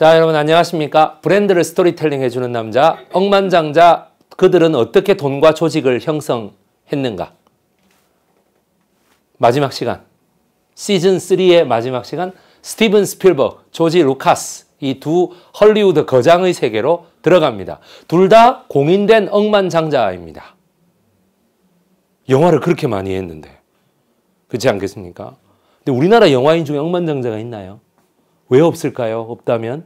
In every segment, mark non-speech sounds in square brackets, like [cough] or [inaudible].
자, 여러분 안녕하십니까? 브랜드를 스토리텔링 해주는 남자 억만장자 그들은 어떻게 돈과 조직을 형성했는가? 마지막 시간 시즌 3의 마지막 시간 스티븐 스필버그, 조지 루카스 이 두 헐리우드 거장의 세계로 들어갑니다. 둘 다 공인된 억만장자입니다. 영화를 그렇게 많이 했는데 그렇지 않겠습니까? 근데 우리나라 영화인 중에 억만장자가 있나요? 왜 없을까요? 없다면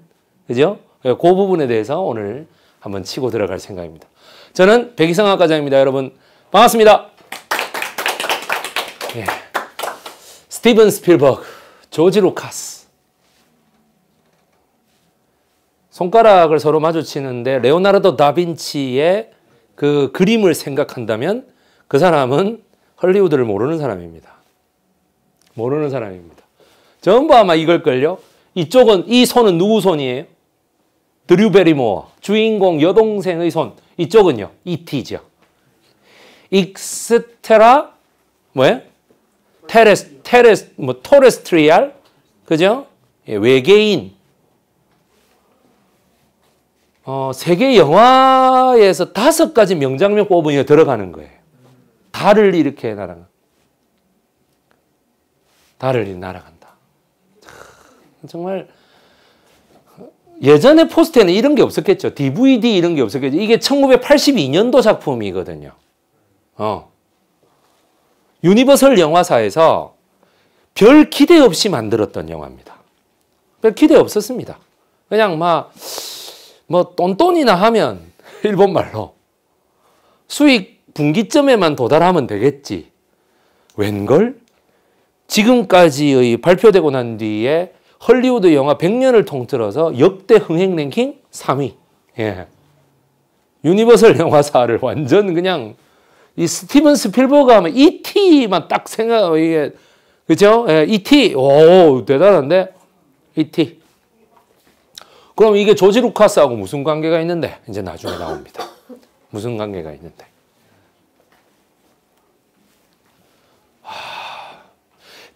그죠? 예, 그 부분에 대해서 오늘 한번 치고 들어갈 생각입니다. 저는 백이성 학과장입니다. 여러분 반갑습니다. 예. 스티븐 스필버그, 조지 루카스. 손가락을 서로 마주치는데 레오나르도 다빈치의 그 그림을 생각한다면 그 사람은 헐리우드를 모르는 사람입니다. 모르는 사람입니다. 전부 아마 이걸걸요. 이쪽은 이 손은 누구 손이에요? 드류 베리모어 주인공 여동생의 손 이쪽은요 이티죠 익스테라 뭐예요? 테레스 테레스 뭐 토레스트리알 그죠? 예, 외계인 어, 세계 영화에서 다섯 가지 명장면 뽑으면 들어가는 거예요. 달을 이렇게 날아가. 달을 날아가. 정말 예전에 포스트에는 이런 게 없었겠죠. DVD 이런 게 없었겠죠. 이게 1982년도 작품이거든요. 어. 유니버설 영화사에서 별 기대 없이 만들었던 영화입니다. 별 기대 없었습니다. 그냥 막, 뭐, 똔똔이나 하면, [laughs] 일본말로. 수익 분기점에만 도달하면 되겠지. 웬걸? 지금까지의 발표되고 난 뒤에 헐리우드 영화 100년을 통틀어서 역대 흥행 랭킹 3위. 예. 유니버설 [laughs] 영화사를 완전 그냥 이 스티븐 스필버그 하면 E.T.만 딱 생각, 이게, 그죠? 예, E.T. 오, 대단한데? E.T. 그럼 이게 조지 루카스하고 무슨 관계가 있는데? 이제 나중에 나옵니다. 무슨 관계가 있는데?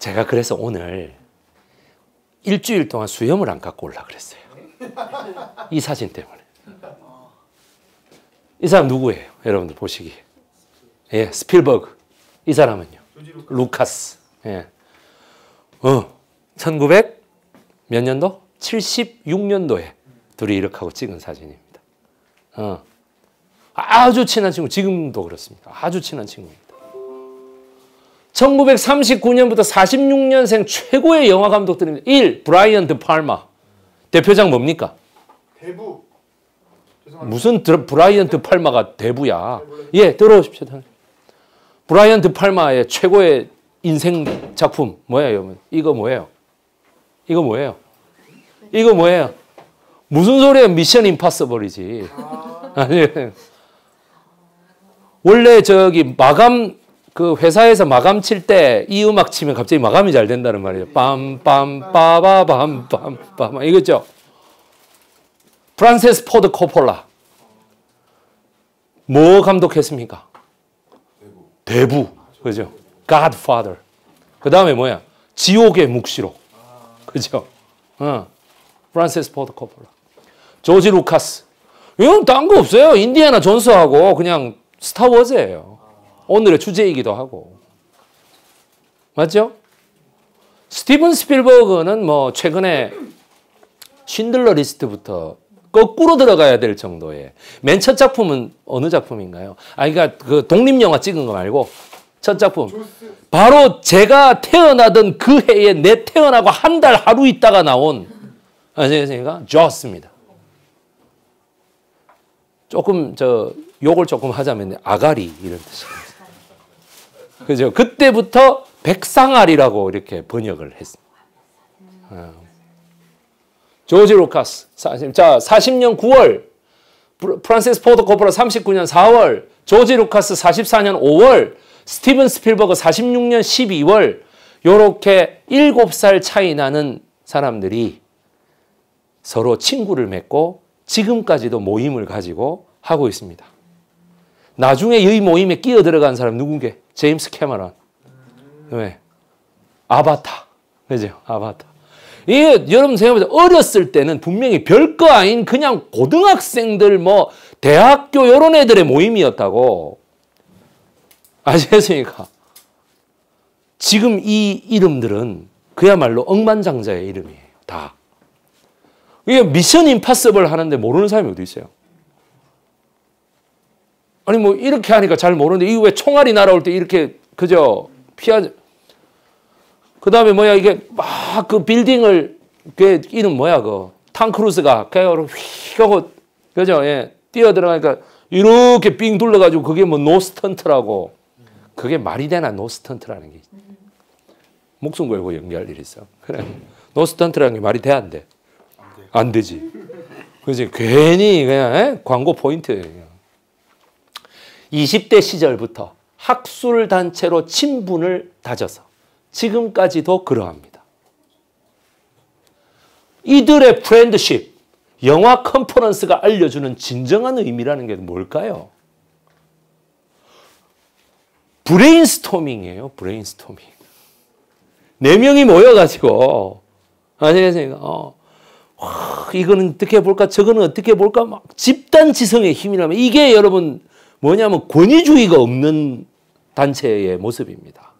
제가 그래서 오늘 일주일 동안 수염을 안 깎고 올라 그랬어요. 이 사진 때문에. 이 사람 누구예요? 여러분들 보시기. 예, 스필버그. 이 사람은요. 루카스. 예. 어, 1900몇 년도? 76년도에 둘이 이렇게 하고 찍은 사진입니다. 어. 아주 친한 친구, 지금도 그렇습니다. 아주 친한 친구입니다. 1939년부터 46년생 최고의 영화 감독들입니다. 1. 브라이언 드 팔마. 대표작 뭡니까? 대부. 죄송합니다. 무슨 드라, 브라이언 드 팔마가 대부야. 네, 예, 들어오십시오. 브라이언 드 팔마의 최고의 인생 작품 뭐예요, 여러분? 이거 뭐예요? 이거 뭐예요? 이거 뭐예요? 무슨 소리야? 미션 임파서블이지. 아. [laughs] 아니 원래 저기 마감 그 회사에서 마감 칠 때 이 음악 치면 갑자기 마감이 잘 된다는 말이에요. 빰빰 빠바밤 빰빰 이거죠. 프란세스 포드 코폴라 뭐 감독했습니까? 대부, 대부. 그죠? Godfather. 그 다음에 뭐야? 지옥의 묵시록. 그죠? 어. 프란세스 포드 코폴라. 조지 루카스. 이건 딴거 없어요. 인디애나 존스하고 그냥 스타워즈예요. 오늘의 주제이기도 하고. 맞죠? 스티븐 스필버그는 뭐 최근에 신들러 리스트부터 거꾸로 들어가야 될 정도의 맨 첫 작품은 어느 작품인가요? 아, 그러니까 그 독립 영화 찍은 거 말고 첫 작품 바로 제가 태어나던 그 해에 내 태어나고 한 달 하루 있다가 나온 안녕하십니니다 조금 저 욕을 조금 하자면 아가리 이런 뜻이에요. 그죠? 그때부터 백상아리라고 이렇게 번역을 했습니다. 어. 조지 로카스. 자, 40년 9월, 프란시스 포드 코퍼라 39년 4월, 조지 루카스 44년 5월, 스티븐 스필버그 46년 12월, 요렇게 7살 차이 나는 사람들이 서로 친구를 맺고 지금까지도 모임을 가지고 하고 있습니다. 나중에 이 모임에 끼어 들어간 사람 누구게? 제임스 캐머런. 왜? 아바타. 그죠? 아바타. 이 여러분 생각해보세요. 어렸을 때는 분명히 별거 아닌 그냥 고등학생들 뭐 대학교 이런 애들의 모임이었다고. 아시겠습니까? 지금 이 이름들은 그야말로 억만장자의 이름이에요. 다. 이게 미션 임파서블 하는데 모르는 사람이 어디 있어요? 아니 뭐 이렇게 하니까 잘 모르는데 이왜 총알이 날아올 때 이렇게 그저 피하죠. 그 다음에 뭐야 이게 막 그 빌딩을 그 이름 뭐야 그탕 크루스가 그냥 휙 하고 그죠 예 뛰어 들어가니까 이렇게 삥 둘러가지고 그게 뭐 노스턴트라고 그게 말이 되나 노스턴트라는 게 목숨 걸고 연기할 일이 있어 그래 노스턴트라는 게 말이 돼 안 돼? 안 되지. 그지 괜히 그냥 에? 예? 광고 포인트예요. 20대 시절부터 학술단체로 친분을 다져서 지금까지도 그러합니다. 이들의 프렌드십, 영화 컨퍼런스가 알려주는 진정한 의미라는 게 뭘까요? 브레인스토밍이에요. 브레인스토밍. 네 명이 모여가지고 안녕하세요. 어, 와, 이거는 어떻게 볼까? 저거는 어떻게 볼까? 막 집단 지성의 힘이라면 이게 여러분 뭐냐면 권위주의가 없는 단체의 모습입니다.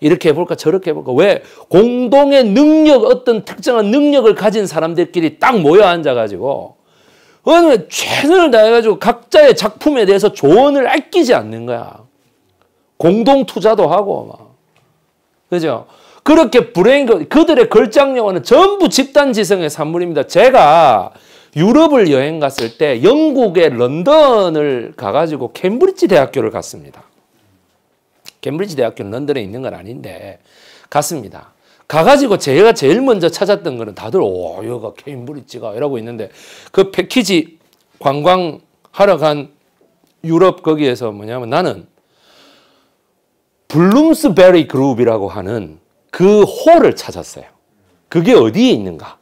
이렇게 해볼까 저렇게 해볼까 왜 공동의 능력 어떤 특정한 능력을 가진 사람들끼리 딱 모여 앉아가지고 어느 최선을 다해가지고 각자의 작품에 대해서 조언을 아끼지 않는 거야 공동 투자도 하고 막 그죠 그렇게 불행 그들의 걸작력은 전부 집단지성의 산물입니다 제가 유럽을 여행 갔을 때 영국의 런던을 가가지고 캠브리지 대학교를 갔습니다. 캠브리지 대학교는 런던에 있는 건 아닌데 갔습니다. 가가지고 제가 제일 먼저 찾았던 거는 다들 오 여기가 캠브리지가 이러고 있는데 그 패키지 관광하러 간 유럽 거기에서 뭐냐면 나는 블룸스베리 그룹이라고 하는 그 홀을 찾았어요. 그게 어디에 있는가?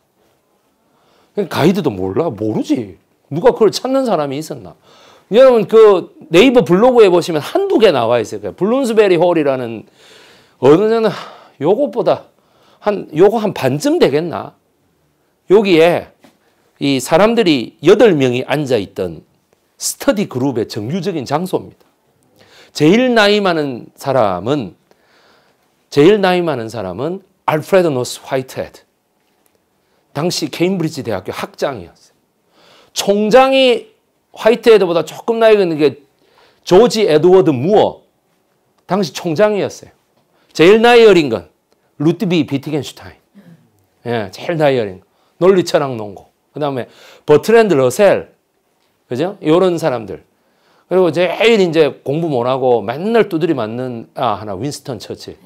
그러니까 가이드도 몰라. 모르지. 누가 그걸 찾는 사람이 있었나. 여러분 그 네이버 블로그에 보시면 한두 개 나와 있어요. 그 블룬스베리 홀이라는 어느 저는 요것보다 한 요거 한 반쯤 되겠나? 여기에 이 사람들이 8명이 앉아 있던 스터디 그룹의 정규적인 장소입니다. 제일 나이 많은 사람은 제일 나이 많은 사람은 알프레드 노스 화이트헤드. 당시 케임브리지 대학교 학장이었어요. 총장이 화이트헤드보다 조금 나이가 있는 게 조지 에드워드 무어 당시 총장이었어요. 제일 나이 어린 건 루트비 비트겐슈타인. 예, 제일 나이 어린 건. 논리 철학 농구. 그 다음에 버트랜드 러셀. 그죠? 요런 사람들. 그리고 제일 이제 공부 못하고 맨날 두드리 맞는, 아, 하나, 윈스턴 처칠.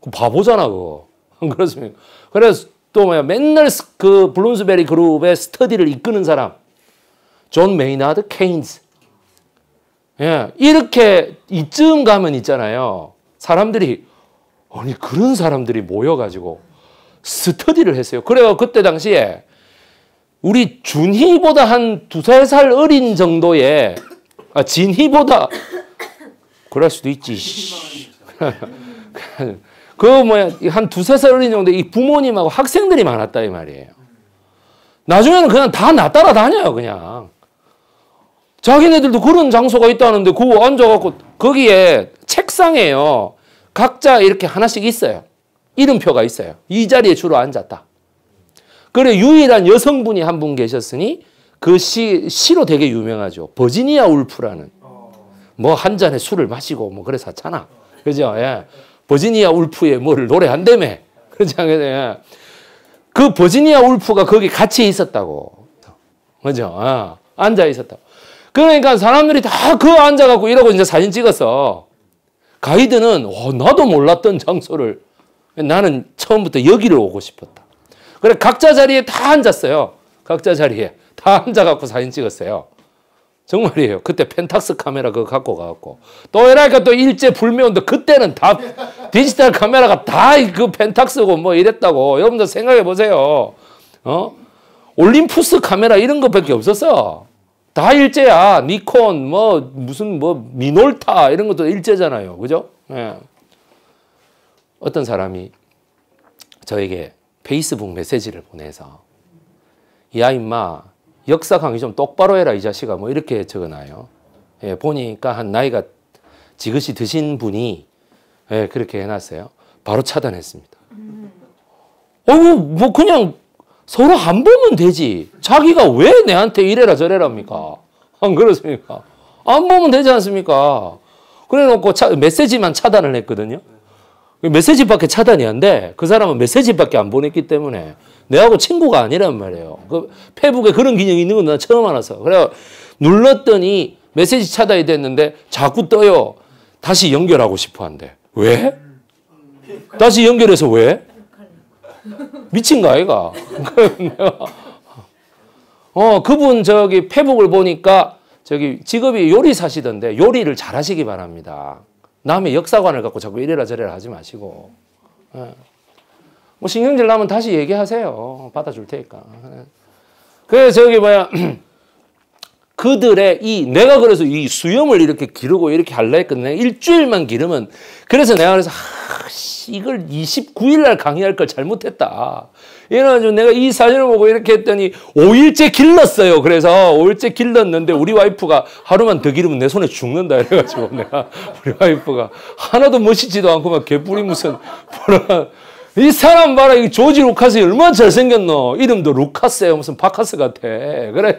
그 바보잖아, 그거. [laughs] 그렇습니까? 그래서 또 뭐야 맨날 그 블룸스베리 그룹의 스터디를 이끄는 사람 존 메이나드 케인즈 예 이렇게 이쯤 가면 있잖아요 사람들이 아니 그런 사람들이 모여가지고 스터디를 했어요 그래요 그때 당시에 우리 준희보다 한 두세 살 어린 정도의 아 진희보다 그럴 수도 있지 [laughs] 그 뭐야 한 두세 살 어린 정도 이 부모님하고 학생들이 많았다 이 말이에요. 나중에는 그냥 다 나 따라다녀요 그냥. 자기네들도 그런 장소가 있다는데 그 앉아갖고 거기에 책상에요. 각자 이렇게 하나씩 있어요. 이름표가 있어요. 이 자리에 주로 앉았다. 그래 유일한 여성분이 한 분 계셨으니 그 시, 시로 되게 유명하죠. 버지니아 울프라는 뭐 한 잔에 술을 마시고 뭐 그래서 하잖아. 그죠? 예. 버지니아 울프의 뭐를 노래한다며. 그렇지 않겠냐. 그 버지니아 울프가 거기 같이 있었다고. 그죠? 어. 앉아 있었다고. 그러니까 사람들이 다 그 앉아갖고 이러고 이제 사진 찍었어. 가이드는, 와, 나도 몰랐던 장소를. 나는 처음부터 여기를 오고 싶었다. 그래, 각자 자리에 다 앉았어요. 각자 자리에. 다 앉아갖고 사진 찍었어요. 정말이에요. 그때 펜탁스 카메라 그거 갖고 가갖고. 또 이러니까 또 일제 불매운데 그때는 다 디지털 카메라가 다 그 펜탁스고 뭐 이랬다고. 여러분들 생각해 보세요. 어? 올림푸스 카메라 이런 것밖에 없었어. 다 일제야. 니콘, 뭐, 무슨, 뭐, 미놀타 이런 것도 일제잖아요. 그죠? 예. 어떤 사람이 저에게 페이스북 메시지를 보내서 야, 임마. 역사 강의 좀 똑바로 해라 이 자식아 뭐 이렇게 적어놔요. 예, 보니까 한 나이가 지긋이 드신 분이 예, 그렇게 해놨어요. 바로 차단했습니다. 어우 뭐 그냥 서로 안 보면 되지. 자기가 왜 내한테 이래라 저래라 합니까? 안 그렇습니까? 안 보면 되지 않습니까? 그래놓고 차, 메시지만 차단을 했거든요. 메시지밖에 차단이 안 돼. 그 사람은 메시지밖에 안 보냈기 때문에 내하고 친구가 아니란 말이에요. 그 페북에 그런 기능이 있는 건난 처음 알았어. 그래 눌렀더니 메시지 차단이 됐는데 자꾸 떠요. 다시 연결하고 싶어 한대. 왜? 다시 연결해서 왜? 미친가 아이가. [laughs] 어, 그분 저기 페북을 보니까 저기 직업이 요리사시던데 요리를 잘하시기 바랍니다. 남의 역사관을 갖고 자꾸 이래라 저래라 하지 마시고. 어. 뭐 신경질 나면 다시 얘기하세요. 받아줄 테니까. 그래서 저기 뭐야. [clears throat] 그들의 이 내가 그래서 이 수염을 이렇게 기르고 이렇게 할라 했거든요. 일주일만 기르면 그래서 내가 그래서 아, 이걸 29일 날 강의할 걸 잘못했다. 이래가지고 내가 이 사진을 보고 이렇게 했더니 5일째 길렀어요. 그래서 5일째 길렀는데 우리 와이프가 하루만 더 기르면 내 손에 죽는다 이래가지고 내가 우리 와이프가 하나도 멋있지도 않고 막 개뿔이 무슨 뭐라 [laughs] 이 사람 봐라, 이 조지 루카스 얼마나 잘생겼노? 이름도 루카스야, 무슨 바카스 같아. 그래.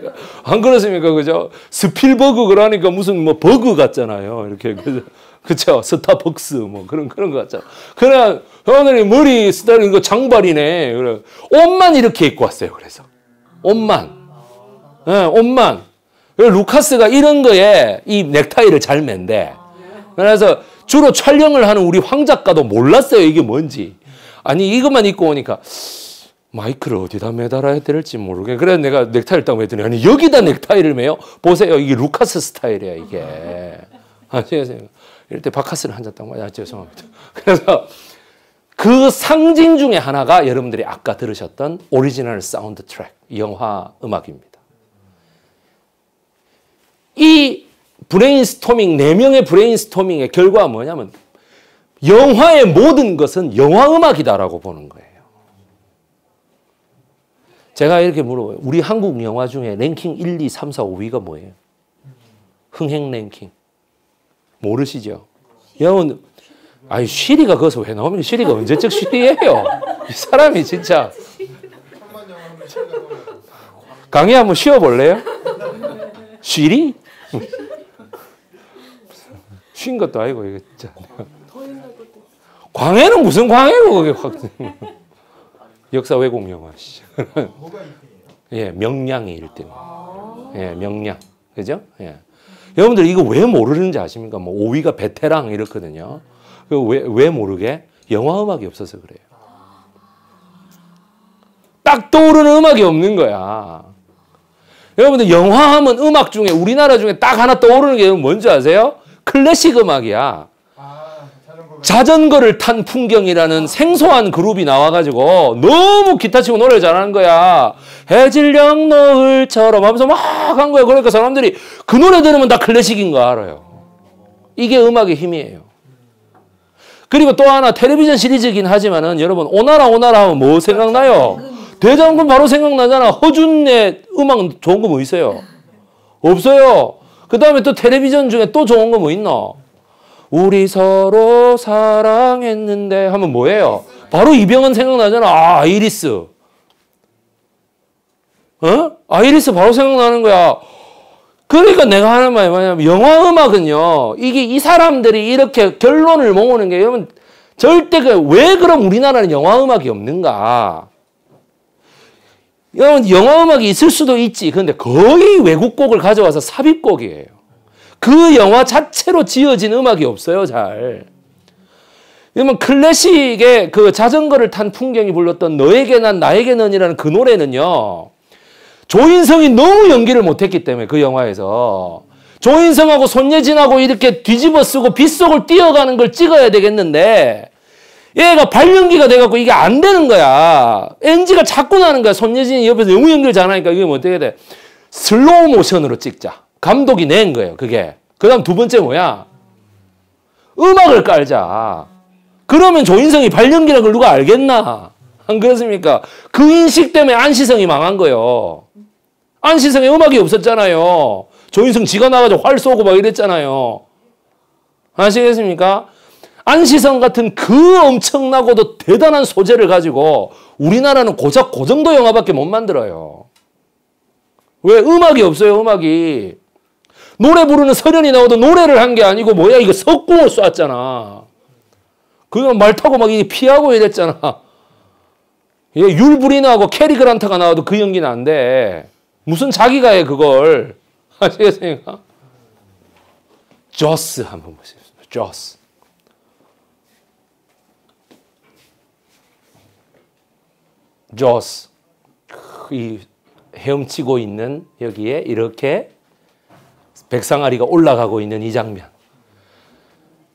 안 그렇습니까? 그죠? 스필버그 그러니까 무슨 뭐 버그 같잖아요. 이렇게. 그죠? 그쵸? 스타벅스, 뭐, 그런, 그런 거 같잖아. 그냥, 오늘 머리 스타일, 이거 장발이네. 그래. 옷만 이렇게 입고 왔어요. 그래서. 옷만. 예, 네, 옷만. 루카스가 이런 거에 이 넥타이를 잘 맨대. 그래서 주로 촬영을 하는 우리 황 작가도 몰랐어요. 이게 뭔지. 아니 이것만 입고 오니까 마이크를 어디다 매달아야 될지 모르겠네. 그래 내가 넥타이를 딱 매더니 아니 여기다 넥타이를 매요? 보세요. 이게 루카스 스타일이야 이게. [laughs] 아시겠어요? 이럴 때 바카스를 한잔 딱 마셔. 아, 죄송합니다. [laughs] 그래서 그 상징 중에 하나가 여러분들이 아까 들으셨던 오리지널 사운드 트랙, 영화 음악입니다. 이 브레인스토밍, 4명의 브레인스토밍의 결과 뭐냐면 영화의 모든 것은 영화 음악이다라고 보는 거예요. 제가 이렇게 물어봐요. 우리 한국 영화 중에 랭킹 1, 2, 3, 4, 5위가 뭐예요? 흥행 랭킹. 모르시죠? 여러분, 아니, 시리가 거기서 왜 나옵니까? 리가 언제적 시리예요? 이 사람이 진짜. 강의 한번 쉬어볼래요? 시리? 쉰 것도 아니고, 이거 진짜. 광해는 무슨 광해고 거기 확 [laughs] 역사 왜곡 영화 [laughs] 예, 명량이 일등. 예, 명량. 그죠? 예. 여러분들 이거 왜 모르는지 아십니까? 뭐 5위가 베테랑 이렇거든요. 그 왜, 왜 모르게? 영화 음악이 없어서 그래요. 딱 떠오르는 음악이 없는 거야. 여러분들 영화 하면 음악 중에 우리나라 중에 딱 하나 떠오르는 게 뭔지 아세요? 클래식 음악이야. 자전거를 탄 풍경이라는 생소한 그룹이 나와가지고 너무 기타 치고 노래 를 잘하는 거야. 해질녘 노을처럼 하면서 막 한 거야. 그러니까 사람들이 그 노래 들으면 다 클래식인 거 알아요. 이게 음악의 힘이에요. 그리고 또 하나 텔레비전 시리즈긴 이 하지만은 여러분 오나라 오나라 하면 뭐 생각나요? 대장군 바로 생각나잖아. 허준의 음악 좋은 거 뭐 있어요? 없어요. 그 다음에 또 텔레비전 중에 또 좋은 거 뭐 있나 우리 서로 사랑했는데 하면 뭐예요? 바로 이병헌 생각나잖아. 아, 아이리스. 어? 아이리스 바로 생각나는 거야. 그러니까 내가 하는 말이 뭐냐면 영화 음악은요. 이게 이 사람들이 이렇게 결론을 모으는 게 여러분 절대 그 왜 그럼 우리나라는 영화 음악이 없는가? 여러분 영화 음악이 있을 수도 있지. 근데 거의 외국 곡을 가져와서 삽입곡이에요. 그 영화 자체로 지어진 음악이 없어요, 잘. 그러면 클래식의 그 자전거를 탄 풍경이 불렀던 너에게 난 나에게 는이라는 그 노래는요. 조인성이 너무 연기를 못했기 때문에 그 영화에서 조인성하고 손예진하고 이렇게 뒤집어 쓰고 빗속을 뛰어가는 걸 찍어야 되겠는데 얘가 발연기가 돼갖고 이게 안 되는 거야. NG가 자꾸 나는 거야. 손예진이 옆에서 너무 연기를 잘하니까 이게 뭐 어떻게 돼? 슬로우 모션으로 찍자. 감독이 낸 거예요, 그게. 그 다음 두 번째 뭐야? 음악을 깔자. 그러면 조인성이 발연기라는 걸 누가 알겠나? 안 그렇습니까? 그 인식 때문에 안시성이 망한 거예요. 안시성의 음악이 없었잖아요. 조인성 지가 나가지고 활 쏘고 막 이랬잖아요. 아시겠습니까? 안시성 같은 그 엄청나고도 대단한 소재를 가지고 우리나라는 고작 고그 정도 영화밖에 못 만들어요. 왜? 음악이 없어요, 음악이. 노래 부르는 서련이 나오던 노래를 한 게 아니고 뭐야 이거 석궁을 쐈잖아. 그건 말 타고 막 피하고 이랬잖아. 예, 율브리나하고 캐리 그란트가 나와도 그 연기는 안 돼. 무슨 자기가 해 그걸. [laughs] 아시겠습니까? 조스 한번 보십시오. 조스. 조스. 이 헤엄치고 있는 여기에 이렇게 백상아리가 올라가고 있는 이 장면.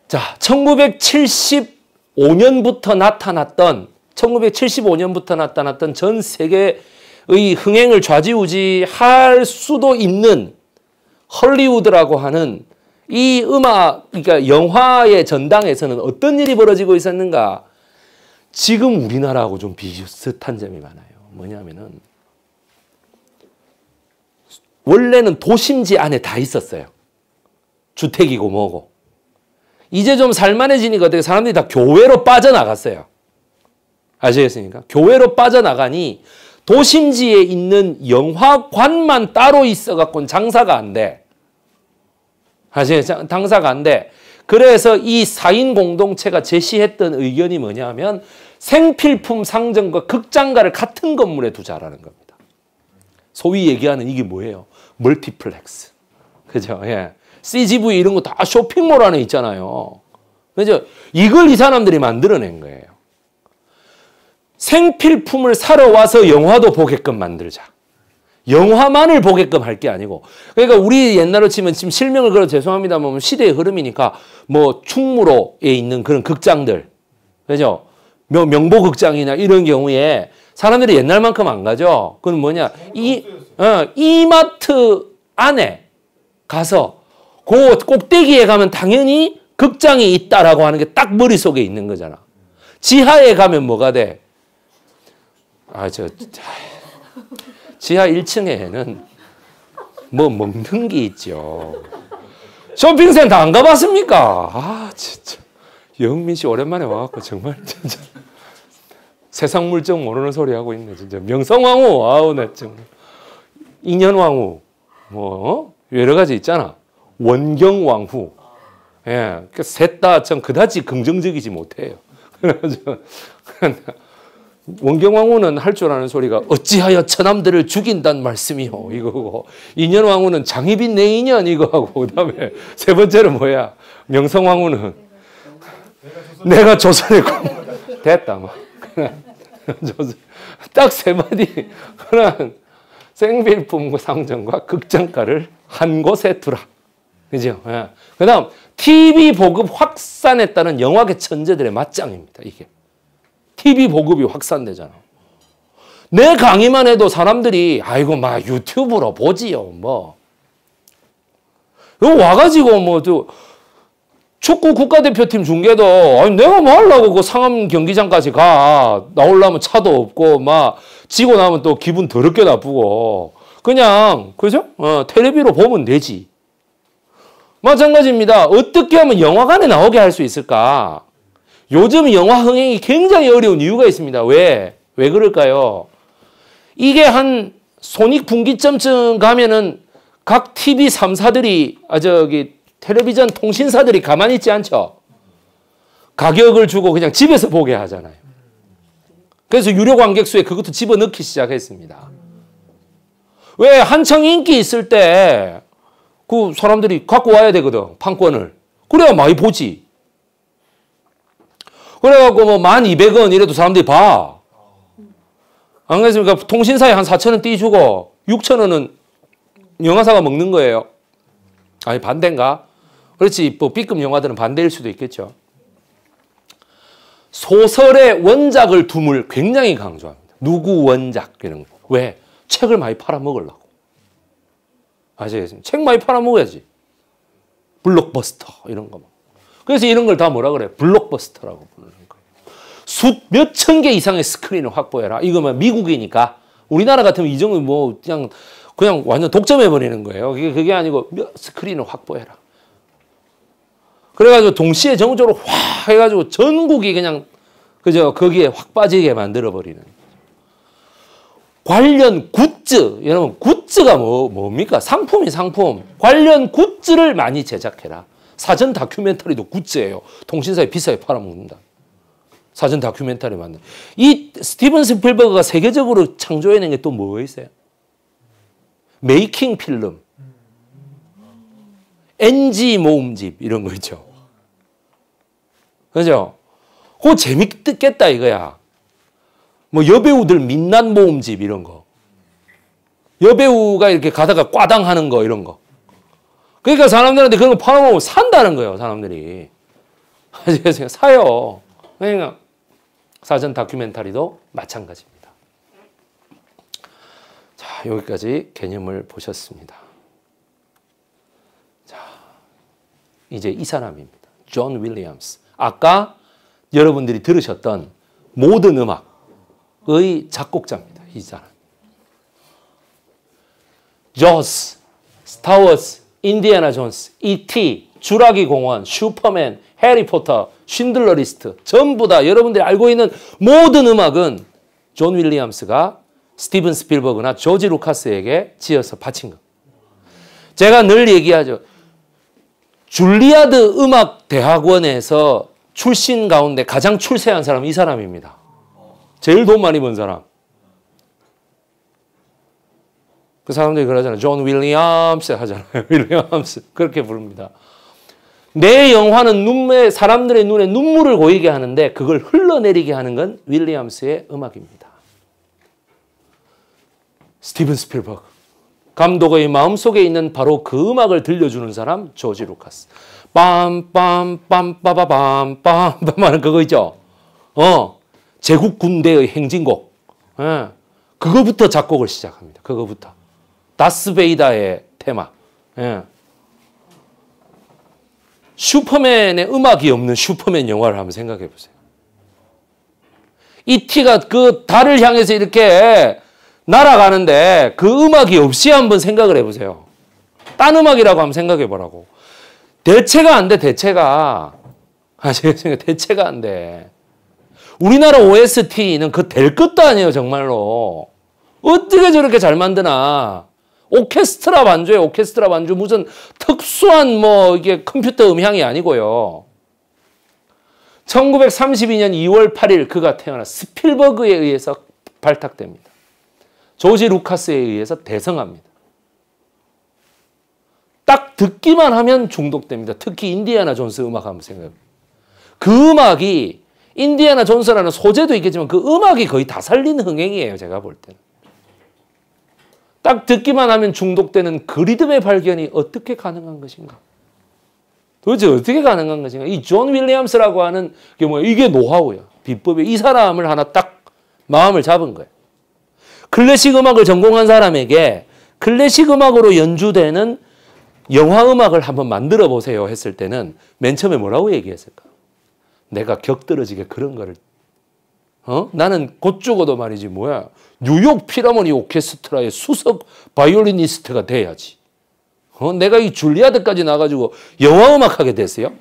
자, 1975년부터 나타났던 1975년부터 나타났던 전 세계의 흥행을 좌지우지할 수도 있는 헐리우드라고 하는 이 음악, 그러니까 영화의 전당에서는 어떤 일이 벌어지고 있었는가? 지금 우리나라하고 좀 비슷한 점이 많아요. 뭐냐면은 원래는 도심지 안에 다 있었어요. 주택이고 뭐고. 이제 좀 살만해지니까 어떻게 사람들이 다 교회로 빠져나갔어요. 아시겠습니까? 교회로 빠져나가니 도심지에 있는 영화관만 따로 있어갖고는 장사가 안 돼. 아시겠죠? 장사가 안 돼. 그래서 이 4인 공동체가 제시했던 의견이 뭐냐면 생필품 상점과 극장가를 같은 건물에 두자라는 겁니다. 소위 얘기하는 이게 뭐예요? 멀티플렉스. 그죠? 예. CGV 이런 거 다 쇼핑몰 안에 있잖아요. 그죠? 이걸 이 사람들이 만들어낸 거예요. 생필품을 사러 와서 영화도 보게끔 만들자. 영화만을 보게끔 할 게 아니고. 그러니까 우리 옛날로 치면 지금 실명을 그려 죄송합니다만 시대의 흐름이니까 뭐 충무로에 있는 그런 극장들. 그죠? 명보극장이나 이런 경우에 사람들이 옛날만큼 안 가죠. 그건 뭐냐? 이 어, 이마트 안에 가서 그 꼭대기에 가면 당연히 극장이 있다라고 하는 게 딱 머릿속에 있는 거잖아. 지하에 가면 뭐가 돼? 아, 저 지하 1층에는 뭐 먹는 게 있죠. 쇼핑센터 안 가봤습니까? 아, 진짜. 영민 씨 오랜만에 와갖고 정말 진짜. 세상 물정 모르는 소리 하고 있네 진짜 명성황후 아우 나 정말 인현왕후 뭐 어? 여러 가지 있잖아 원경왕후 예, 그러니까 셋다 참 그다지 긍정적이지 못해요. [laughs] 원경왕후는 할 줄 아는 소리가 어찌하여 천남들을 죽인단 말씀이요 이거고 인연왕후는 장희빈 내 인연 이거 하고 그다음에 세 번째는 뭐야 명성왕후는 내가 조선의 꿈 [laughs] 됐다 뭐. [laughs] 딱세 마디. 그런 생필품과 상점과 극장가를 한 곳에 두라. 그죠? 예. 그 다음, TV 보급 확산에 따른 영화계 천재들의 맞짱입니다. 이게. TV 보급이 확산되잖아. 내 강의만 해도 사람들이, 아이고, 막 유튜브로 보지요. 뭐. 그 와가지고 뭐, 또, 축구 국가대표팀 중계도 아니 내가 뭐 하려고 그 상암 경기장까지 가 나올라면 차도 없고 막 지고 나면 또 기분 더럽게 나쁘고 그냥 그죠? 어, 텔레비로 보면 되지. 마찬가지입니다. 어떻게 하면 영화관에 나오게 할 수 있을까? 요즘 영화 흥행이 굉장히 어려운 이유가 있습니다. 왜? 왜 그럴까요? 이게 한 손익분기점쯤 가면은 각 TV 3사들이 아 저기 텔레비전 통신사들이 가만히 있지 않죠. 가격을 주고 그냥 집에서 보게 하잖아요. 그래서 유료 관객 수에 그것도 집어넣기 시작했습니다. 왜 한창 인기 있을 때 그 사람들이 갖고 와야 되거든 판권을 그래야 많이 보지. 그래갖고 뭐 1200원 이래도 사람들이 봐. 안 그랬습니까? 통신사에 한 4천원 띄주고 6천원은 영화사가 먹는 거예요. 아니 반대인가? 그렇지 뭐 B급 영화들은 반대일 수도 있겠죠. 소설의 원작을 둠을 굉장히 강조합니다. 누구 원작 이런 거. 왜? 책을 많이 팔아먹으려고. 아시겠습니까? 책 많이 팔아먹어야지. 블록버스터 이런 거 그래서 이런 걸 다 뭐라 그래? 블록버스터라고 부르는 거예요. 숫몇천 개 이상의 스크린을 확보해라. 이거면 미국이니까 우리나라 같으면 이 정도 뭐 그냥 그냥 완전 독점해 버리는 거예요. 그게, 그게 아니고 몇 스크린을 확보해라. 그래가지고 동시에 정적으로 확 해가지고 전국이 그냥 그저 거기에 확 빠지게 만들어버리는 관련 굿즈 여러분 굿즈가 뭐, 뭡니까 상품이 상품 관련 굿즈를 많이 제작해라 사전 다큐멘터리도 굿즈예요 통신사에 비싸게 팔아먹는다 사전 다큐멘터리 만든 이 스티븐 스필버그가 세계적으로 창조해낸 게 또 뭐 있어요 메이킹 필름 NG 모음집 이런 거 있죠 그죠? 그거 재밌겠다 이거야. 뭐 여배우들 민난 모음집 이런 거. 여배우가 이렇게 가다가 꽈당 하는 거 이런 거. 그러니까 사람들한테 그런 거 팔아먹으면 산다는 거예요, 사람들이. [laughs] 사요. 그러니까 사전 다큐멘터리도 마찬가지입니다. 자, 여기까지 개념을 보셨습니다. 자, 이제 이 사람입니다. 존 윌리엄스. 아까 여러분들이 들으셨던 모든 음악의 작곡자입니다. 이 사람. 조스, 스타워스, 인디애나 존스, E.T., 주라기 공원, 슈퍼맨, 해리포터, 쉰들러 리스트 전부 다 여러분들이 알고 있는 모든 음악은 존 윌리엄스가 스티븐 스필버그나 조지 루카스에게 지어서 바친 것. 제가 늘 얘기하죠. 줄리아드 음악 대학원에서 출신 가운데 가장 출세한 사람이 사람입니다. 제일 돈 많이 번 사람. 그 사람들이 그러잖아요. 존 윌리엄스 하잖아요. [laughs] 윌리엄스. 그렇게 부릅니다. 내 영화는 눈매, 사람들의 눈에 눈물을 고이게 하는데 그걸 흘러내리게 하는 건 윌리엄스의 음악입니다. 스티븐 스필버그. 감독의 마음속에 있는 바로 그 음악을 들려주는 사람 조지 루카스. 빰빰빰빠바밤빰빰 하는 그거 있죠. 어. 제국 군대의 행진곡. 예. 그거부터 작곡을 시작합니다. 그거부터. 다스베이다의 테마. 예. 슈퍼맨의 음악이 없는 슈퍼맨 영화를 한번 생각해 보세요. 이티가 그 달을 향해서 이렇게 날아가는데 그 음악이 없이 한번 생각을 해보세요. 딴 음악이라고 한번 생각해보라고. 대체가 안 돼, 대체가. 아, [laughs] 제 생각에 대체가 안 돼. 우리나라 OST는 그 될 것도 아니에요, 정말로. 어떻게 저렇게 잘 만드나. 오케스트라 반주에 오케스트라 반주 무슨 특수한 뭐 이게 컴퓨터 음향이 아니고요. 1932년 2월 8일 그가 태어나 스필버그에 의해서 발탁됩니다. 조지 루카스에 의해서 대성합니다. 딱 듣기만 하면 중독됩니다. 특히 인디아나 존스 음악 한번 생각해보세요. 그 음악이 인디아나 존스라는 소재도 있겠지만 그 음악이 거의 다 살린 흥행이에요. 제가 볼 때는. 딱 듣기만 하면 중독되는 그 리듬의 발견이 어떻게 가능한 것인가? 도대체 어떻게 가능한 것인가? 이 존 윌리엄스라고 하는 게 그 뭐야? 이게 노하우야. 비법이 이 사람을 하나 딱 마음을 잡은 거예요. 클래식 음악을 전공한 사람에게 클래식 음악으로 연주되는 영화 음악을 한번 만들어 보세요 했을 때는 맨 처음에 뭐라고 얘기했을까? 내가 격떨어지게 그런 거를 어? 나는 곧 죽어도 말이지 뭐야. 뉴욕 피라모니 오케스트라의 수석 바이올리니스트가 돼야지. 어? 내가 이 줄리아드까지 나가지고 영화 음악 하게 됐어요?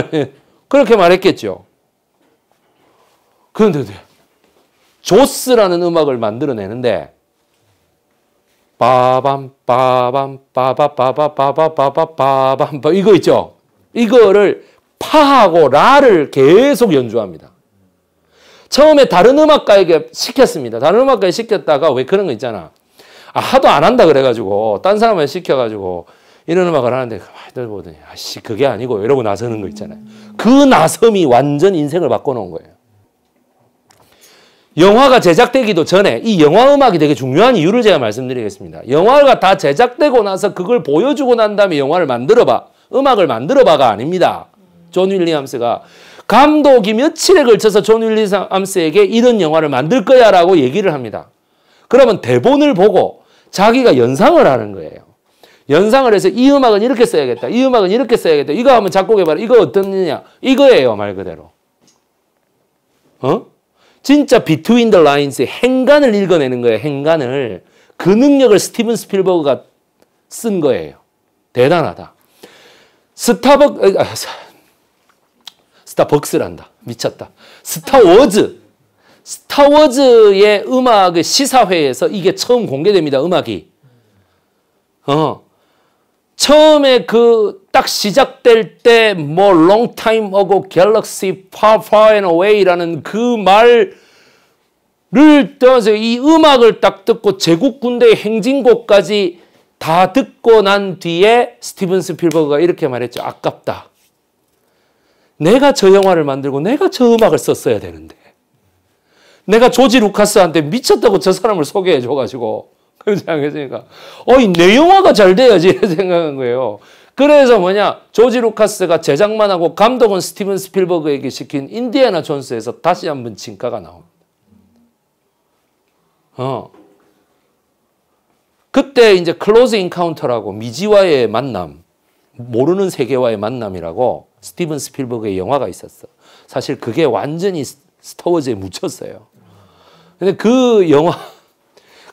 [laughs] 그렇게 말했겠죠. 그런데 조스라는 음악을 만들어내는데 빠밤 빠밤 빠바빠바빠바빠바빠밤 뭐 이거 있죠? 이거를 파하고 라를 계속 연주합니다. 처음에 다른 음악가에게 시켰습니다. 다른 음악가에 시켰다가 왜 그런 거 있잖아. 아, 하도 안 한다 그래가지고 딴 사람을 시켜가지고 이런 음악을 하는데 가만히 보더니 아씨 그게 아니고 이러고 나서는 거 있잖아요. 그 나섬이 완전 인생을 바꿔놓은 거예요. 영화가 제작되기도 전에 이 영화 음악이 되게 중요한 이유를 제가 말씀드리겠습니다. 영화가 다 제작되고 나서 그걸 보여주고 난 다음에 영화를 만들어봐. 음악을 만들어봐가 아닙니다. 존 윌리엄스가 감독이 며칠에 걸쳐서 존 윌리엄스에게 이런 영화를 만들 거야 라고 얘기를 합니다. 그러면 대본을 보고 자기가 연상을 하는 거예요. 연상을 해서 이 음악은 이렇게 써야겠다. 이 음악은 이렇게 써야겠다. 이거 한번 작곡해봐라. 이거 어떻느냐. 이거예요, 말 그대로. 어? 진짜 비트윈 더 라인스의 행간을 읽어내는 거예요. 행간을. 그 능력을 스티븐 스필버그가 쓴 거예요. 대단하다. 스타벅 아, 스타벅스란다. 미쳤다. 스타워즈. 스타워즈의 음악의 시사회에서 이게 처음 공개됩니다. 음악이. 어. 처음에 그딱 시작될 때뭐 long time ago, galaxy far far and away라는 그 말을 떠서이 음악을 딱 듣고 제국 군대 의 행진곡까지 다 듣고 난 뒤에 스티븐 스필버그가 이렇게 말했죠. 아깝다. 내가 저 영화를 만들고 내가 저 음악을 썼어야 되는데. 내가 조지 루카스한테 미쳤다고 저 사람을 소개해 줘가지고 그러지 않겠습니까? 어이 내 영화가 잘 돼야지 생각한 거예요. 그래서 뭐냐 조지 루카스가 제작만 하고 감독은 스티븐 스필버그에게 시킨 인디애나 존스에서 다시 한 번 진가가 나옵니다. 어. 그때 이제 클로즈 인카운터라고 미지와의 만남, 모르는 세계와의 만남이라고 스티븐 스필버그의 영화가 있었어. 사실 그게 완전히 스타워즈에 묻혔어요. 근데 그 영화,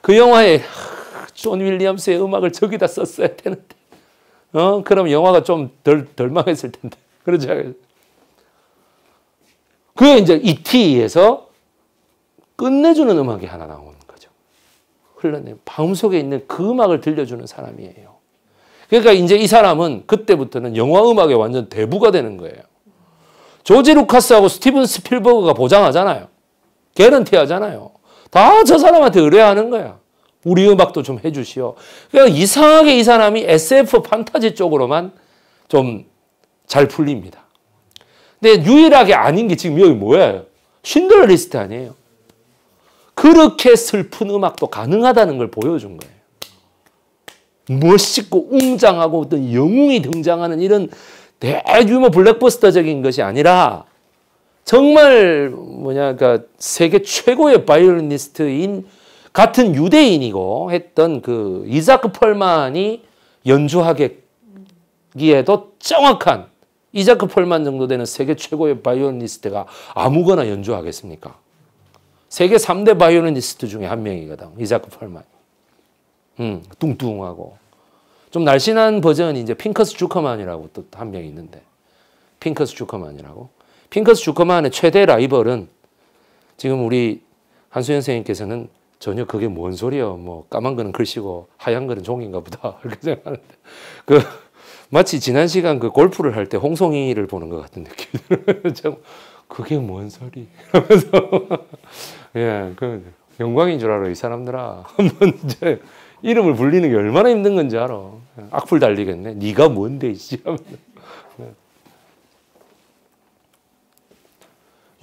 그 영화에 존 윌리엄스의 음악을 저기다 썼어야 되는데 어? 그럼 영화가 좀 덜, 덜 망했을 텐데. [laughs] 그렇죠. 그게 이제 ET에서 끝내주는 음악이 하나 나오는 거죠. 흘러내 마음속에 있는 그 음악을 들려주는 사람이에요. 그러니까 이제 이 사람은 그때부터는 영화 음악의 완전 대부가 되는 거예요. 조지 루카스하고 스티븐 스필버그가 보장하잖아요. 개런티 하잖아요. 다 저 사람한테 의뢰하는 거야. 우리 음악도 좀 해주시오. 그냥 이상하게 이 사람이 SF 판타지 쪽으로만 좀 잘 풀립니다. 근데 유일하게 아닌 게 지금 여기 뭐예요? 신들 리스트 아니에요. 그렇게 슬픈 음악도 가능하다는 걸 보여준 거예요. 멋있고 웅장하고 어떤 영웅이 등장하는 이런 대규모 블랙버스터적인 것이 아니라 정말 뭐냐 그러니까 세계 최고의 바이올리니스트인 같은 유대인이고 했던 그 이자크 펄만이 연주하기에도 정확한 이자크 펄만 정도 되는 세계 최고의 바이올리스트가 아무거나 연주하겠습니까? 세계 3대 바이올리스트 중에 한 명이거든. 이자크 펄만. 음, 뚱뚱하고. 좀 날씬한 버전이 이제 핑커스 주커만이라고 또 한 명 있는데. 핑커스 주커만이라고. 핑커스 주커만의 최대 라이벌은 지금 우리 한수현 선생님께서는 전혀 그게 뭔 소리야. 뭐 까만 거는 글씨고 하얀 거는 종인가 보다. 이렇게 [laughs] 생각하는데 그 마치 지난 시간 그 골프를 할 때 홍송이를 보는 것 같은 느낌. [laughs] 그게 뭔 소리? 이러면서 [laughs] 예, 그 영광인 줄 알아 이 사람들아. 한번 이제 이름을 불리는 게 얼마나 힘든 건지 알아. 예, 악플 달리겠네. 네가 뭔데 이씨 하면.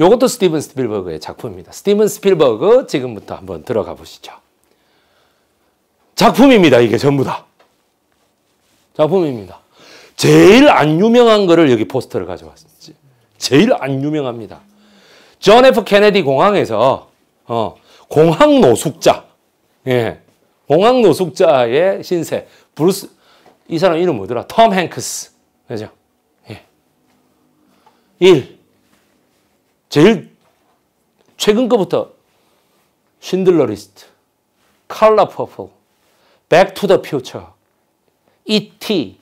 요것도 스티븐 스필버그의 작품입니다. 스티븐 스필버그 지금부터 한번 들어가 보시죠. 작품입니다. 이게 전부 다. 작품입니다. 제일 안 유명한 거를 여기 포스터를 가져왔습니다. 제일 안 유명합니다. 존 F 케네디 공항에서 어, 공항 노숙자 예. 공항 노숙자의 신세 브루스 이 사람 이름 뭐더라? 톰 행크스. 그죠? 예. 1. 제일 최근 거부터 신들러 리스트, 칼라 퍼플, 백 투 더 퓨처, 이티,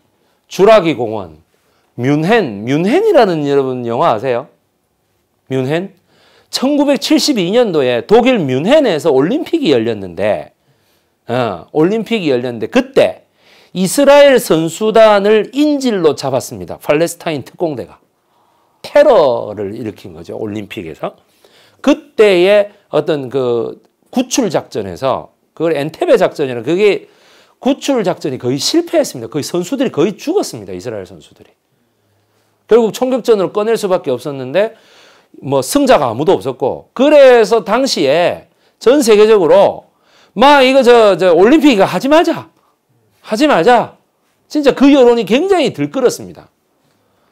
주라기 공원, 뮌헨, 뮌헨이라는 여러분 영화 아세요? 뮌헨? 1972년도에 독일 뮌헨에서 올림픽이 열렸는데 어, 올림픽이 열렸는데 그때 이스라엘 선수단을 인질로 잡았습니다. 팔레스타인 특공대가. 테러를 일으킨 거죠. 올림픽에서. 그때의 어떤 그 구출 작전에서 그걸 엔테베 작전이라 그게 구출 작전이 거의 실패했습니다. 거의 선수들이 거의 죽었습니다. 이스라엘 선수들이. 결국 총격전으로 꺼낼 수밖에 없었는데 뭐 승자가 아무도 없었고 그래서 당시에 전 세계적으로 마 이거 저, 저 올림픽 이거 하지 말자. 하지 말자. 진짜 그 여론이 굉장히 들끓었습니다.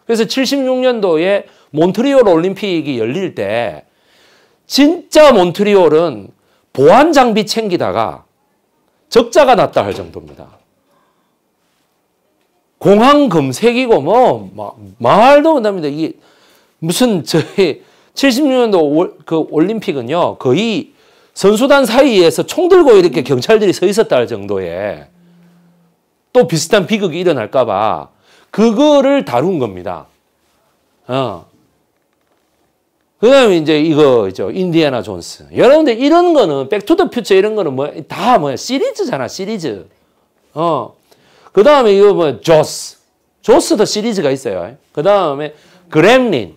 그래서 76년도에 몬트리올 올림픽이 열릴 때 진짜 몬트리올은 보안 장비 챙기다가 적자가 났다 할 정도입니다. 공항 검색이고 뭐 마, 말도 못합니다. 이 무슨 저희 76년도 올, 그 올림픽은요 거의 선수단 사이에서 총 들고 이렇게 경찰들이 서 있었다 할 정도의 또 비슷한 비극이 일어날까봐 그거를 다룬 겁니다. 어. 그 다음에 이제 이거 죠 인디애나 존스. 여러분들 이런 거는 백 투 더 퓨처 이런 거는 뭐 다 뭐야 시리즈잖아 시리즈. 어. 그 다음에 이거 뭐 조스. 조스도 시리즈가 있어요. 그 다음에 그램린.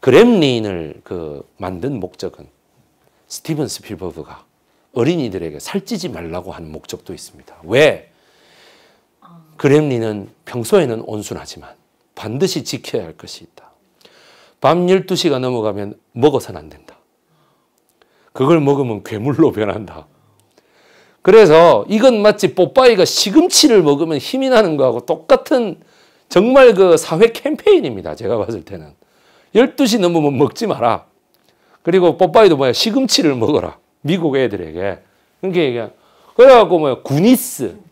그램린을 그 만든 목적은 스티븐 스필버그가 어린이들에게 살찌지 말라고 하는 목적도 있습니다. 왜? 그렘린은 평소에는 온순하지만 반드시 지켜야 할 것이 있다. 밤 12시가 넘어가면 먹어서는 안 된다. 그걸 먹으면 괴물로 변한다. 그래서 이건 마치 뽀빠이가 시금치를 먹으면 힘이 나는 거하고 똑같은 정말 그 사회 캠페인입니다. 제가 봤을 때는. 12시 넘으면 먹지 마라. 그리고 뽀빠이도 뭐야 시금치를 먹어라. 미국 애들에게. 그러니까기해 그래갖고 뭐야 구니스.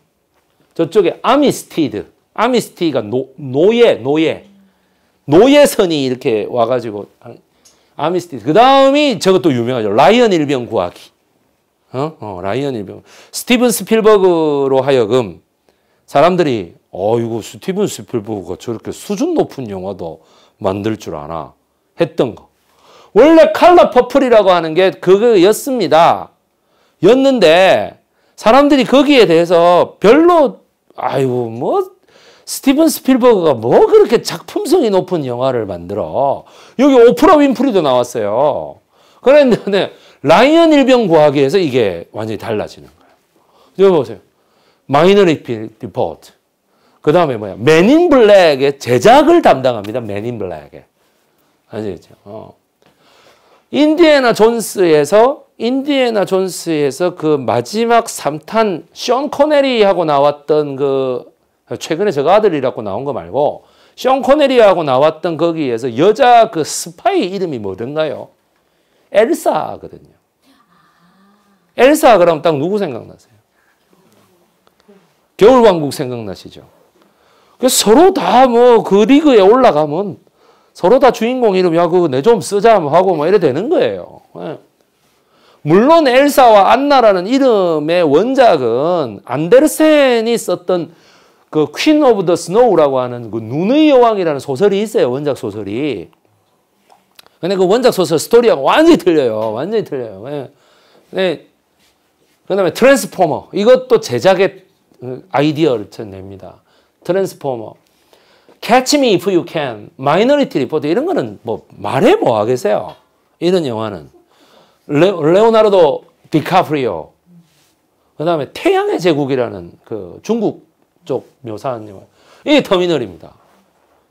저쪽에 아미스티드, 아미스티가 노, 노예, 노예. 노예선이 이렇게 와가지고 아미스티드. 그 다음이 저것도 유명하죠. 라이언 일병 구하기. 어? 어, 라이언 일병. 스티븐 스필버그로 하여금 사람들이 어이구 스티븐 스필버그가 저렇게 수준 높은 영화도 만들 줄 아나 했던 거. 원래 칼라 퍼플이라고 하는 게 그거였습니다. 였는데 사람들이 거기에 대해서 별로 아이고 뭐 스티븐 스필버그가 뭐 그렇게 작품성이 높은 영화를 만들어. 여기 오프라 윈프리도 나왔어요. 그런데 라이언 일병 구하기에서 이게 완전히 달라지는 거예요. 여기 보세요. 마이너리 리포트. 그 다음에 뭐야. 맨인 블랙의 제작을 담당합니다. 맨인 블랙의. 아시겠죠? 어. 인디애나 존스에서 인디애나 존스에서 그 마지막 3탄 션 코네리하고 나왔던 그 최근에 제가 아들이라고 나온 거 말고 션 코네리하고 나왔던 거기에서 여자 그 스파이 이름이 뭐든가요? 엘사거든요. 엘사 그럼 딱 누구 생각나세요? 겨울왕국 생각나시죠? 그 서로 다 뭐 그 리그에 올라가면 서로 다 주인공 이름 야그 내좀 쓰자 뭐 하고 뭐 이래 되는 거예요. 예. 물론 엘사와 안나라는 이름의 원작은 안데르센이 썼던 그 퀸 오브 더 스노우라고 하는 그 눈의 여왕이라는 소설이 있어요. 원작 소설이. 근데 그 원작 소설 스토리하고 완전히 틀려요. 완전히 틀려요. 예. 네. 네. 그 다음에 트랜스포머. 이것도 제작의 아이디어를 냅니다. 트랜스포머. Catch Me If You Can, Minority Report 이런 거는 뭐 말해 뭐 하겠어요. 이런 영화는. 레, 오나르도 디카프리오. 그 다음에 태양의 제국이라는 그 중국 쪽 묘사한 영화. 이게 터미널입니다.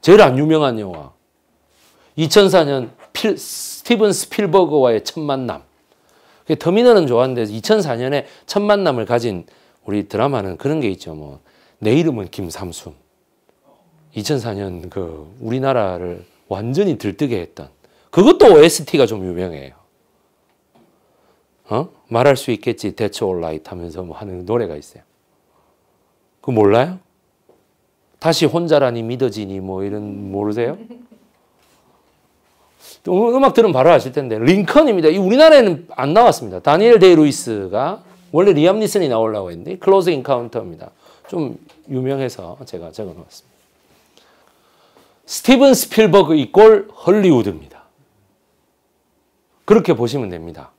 제일 안 유명한 영화. 2004년 필, 스티븐 스필버그와의 첫 만남. 그 터미널은 좋았는데 2004년에 첫 만남을 가진 우리 드라마는 그런 게 있죠. 뭐, 내 이름은 김삼순. 2004년 그 우리나라를 완전히 들뜨게 했던. 그것도 OST가 좀 유명해요. 어? 말할 수 있겠지. 대체 올라이트 하면서 뭐 하는 노래가 있어요. 그 몰라요? 다시 혼자라니 믿어지니 뭐 이런 모르세요? 음, 음악 들으 바로 아실 텐데 링컨입니다. 이 우리나라에는 안 나왔습니다. 다니엘 데이 루이스가 원래 리암 니슨이 나오려고 했는데 클로즈 인카운터입니다. 좀 유명해서 제가 적어놓았습니다. 스티븐 스필버그 이꼴 헐리우드입니다. 그렇게 보시면 됩니다.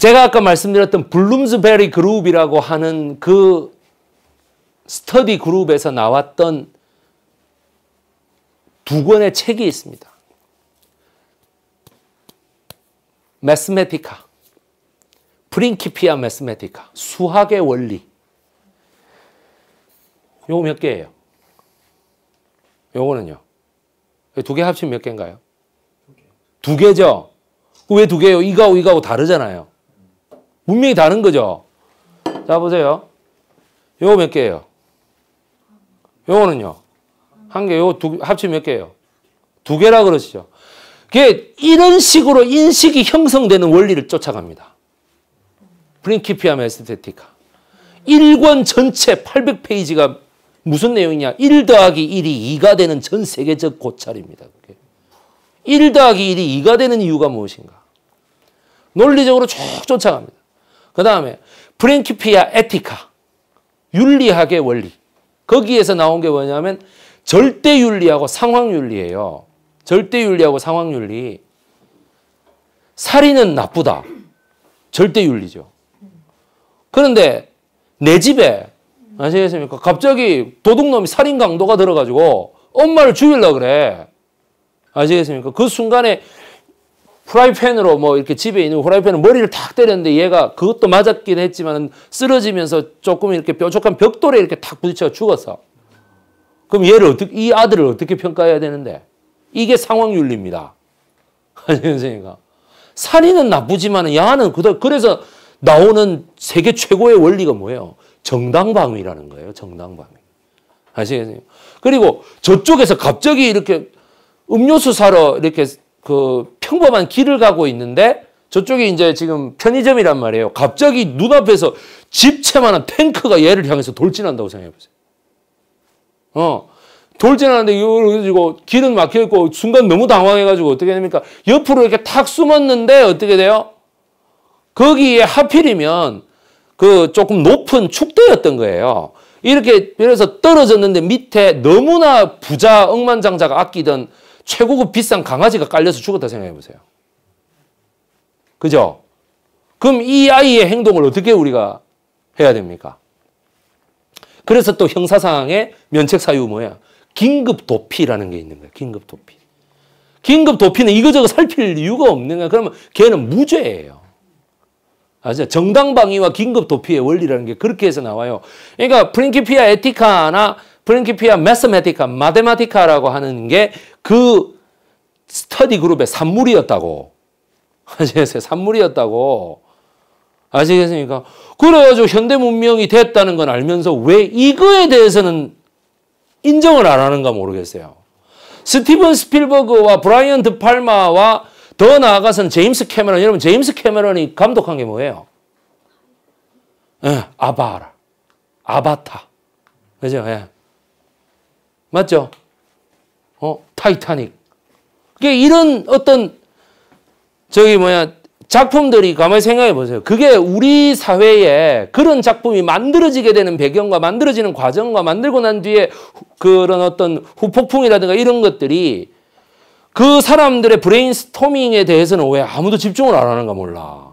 제가 아까 말씀드렸던 블룸스베리 그룹이라고 하는 그 스터디 그룹에서 나왔던 두 권의 책이 있습니다. 메스메티카, 프린키피아 메스메티카, 수학의 원리. 요거 몇 개예요? 요거는요? 두 개 합치면 몇 개인가요? 두 개죠? 왜 두 개예요? 이거하고 이거하고 다르잖아요. 분명히 다른 거죠. 자 보세요. 요거 몇 개예요? 요거는요. 한 개, 요거 두, 합치몇 개예요? 두 개라 그러시죠. 그게 이런 식으로 인식이 형성되는 원리를 쫓아갑니다. 프린키피아 메스테티카. 1권 전체 800페이지가 무슨 내용이냐? 1 더하기 1이 2가 되는 전 세계적 고찰입니다. 그게. 1 더하기 1이 2가 되는 이유가 무엇인가? 논리적으로 쭉 쫓아갑니다. 그 다음에 프린키피아 에티카 윤리학의 원리 거기에서 나온 게 뭐냐면 절대 윤리하고 상황 윤리예요. 절대 윤리하고 상황 윤리. 살인은 나쁘다. 절대 윤리죠. 그런데 내 집에 아시겠습니까? 갑자기 도둑놈이 살인 강도가 들어가지고 엄마를 죽이려 그래. 아시겠습니까? 그 순간에 프라이팬으로 뭐 이렇게 집에 있는 프라이팬으 머리를 탁 때렸는데 얘가 그것도 맞았긴 했지만 쓰러지면서 조금 이렇게 뾰족한 벽돌에 이렇게 탁 부딪혀 죽어서 그럼 얘를 어떻게, 이 아들을 어떻게 평가해야 되는데? 이게 상황윤리입니다. 선생님과. 살인은 나쁘지만 야는 그래서 나오는 세계 최고의 원리가 뭐예요? 정당방위라는 거예요. 정당방위. 아시겠어요? 그리고 저쪽에서 갑자기 이렇게 음료수 사러 이렇게 그 평범한 길을 가고 있는데 저쪽에 이제 지금 편의점이란 말이에요. 갑자기 눈앞에서 집채만한 탱크가 얘를 향해서 돌진한다고 생각해보세요. 어. 돌진하는데 이러고 길은 막혀 있고 순간 너무 당황해가지고 어떻게 됩니까? 옆으로 이렇게 탁 숨었는데 어떻게 돼요? 거기에 하필이면 그 조금 높은 축대였던 거예요. 이렇게 그래서 떨어졌는데 밑에 너무나 부자 억만장자가 아끼던 최고급 비싼 강아지가 깔려서 죽었다 생각해 보세요. 그죠? 그럼 이 아이의 행동을 어떻게 우리가 해야 됩니까? 그래서 또 형사상의 면책 사유 뭐야? 긴급 도피라는 게 있는 거예요. 긴급 도피. 긴급 도피는 이거저거 살필 이유가 없는 거야. 그러면 걔는 무죄예요. 아죠? 정당방위와 긴급 도피의 원리라는 게 그렇게 해서 나와요. 그러니까 프린키피아 에티카나 프랭키피아 메스메티카 마데마티카라고 하는 게 그 스터디 그룹의 산물이었다고. [laughs] 아시겠어요? 산물이었다고. 아시겠습니까? 그래가지고 현대 문명이 됐다는 건 알면서 왜 이거에 대해서는 인정을 안 하는가 모르겠어요. 스티븐 스필버그와 브라이언 드 팔마와 더 나아가서는 제임스 캐머런, 여러분 제임스 캐머런이 감독한 게 뭐예요? 예, 아바라, 아바타. 그죠? 예. 맞죠? 어, 타이타닉. 그게 이런 어떤 저기 뭐야 작품들이 가만히 생각해 보세요. 그게 우리 사회에 그런 작품이 만들어지게 되는 배경과 만들어지는 과정과 만들고 난 뒤에 그런 어떤 후폭풍이라든가 이런 것들이 그 사람들의 브레인스토밍에 대해서는 왜 아무도 집중을 안 하는가 몰라.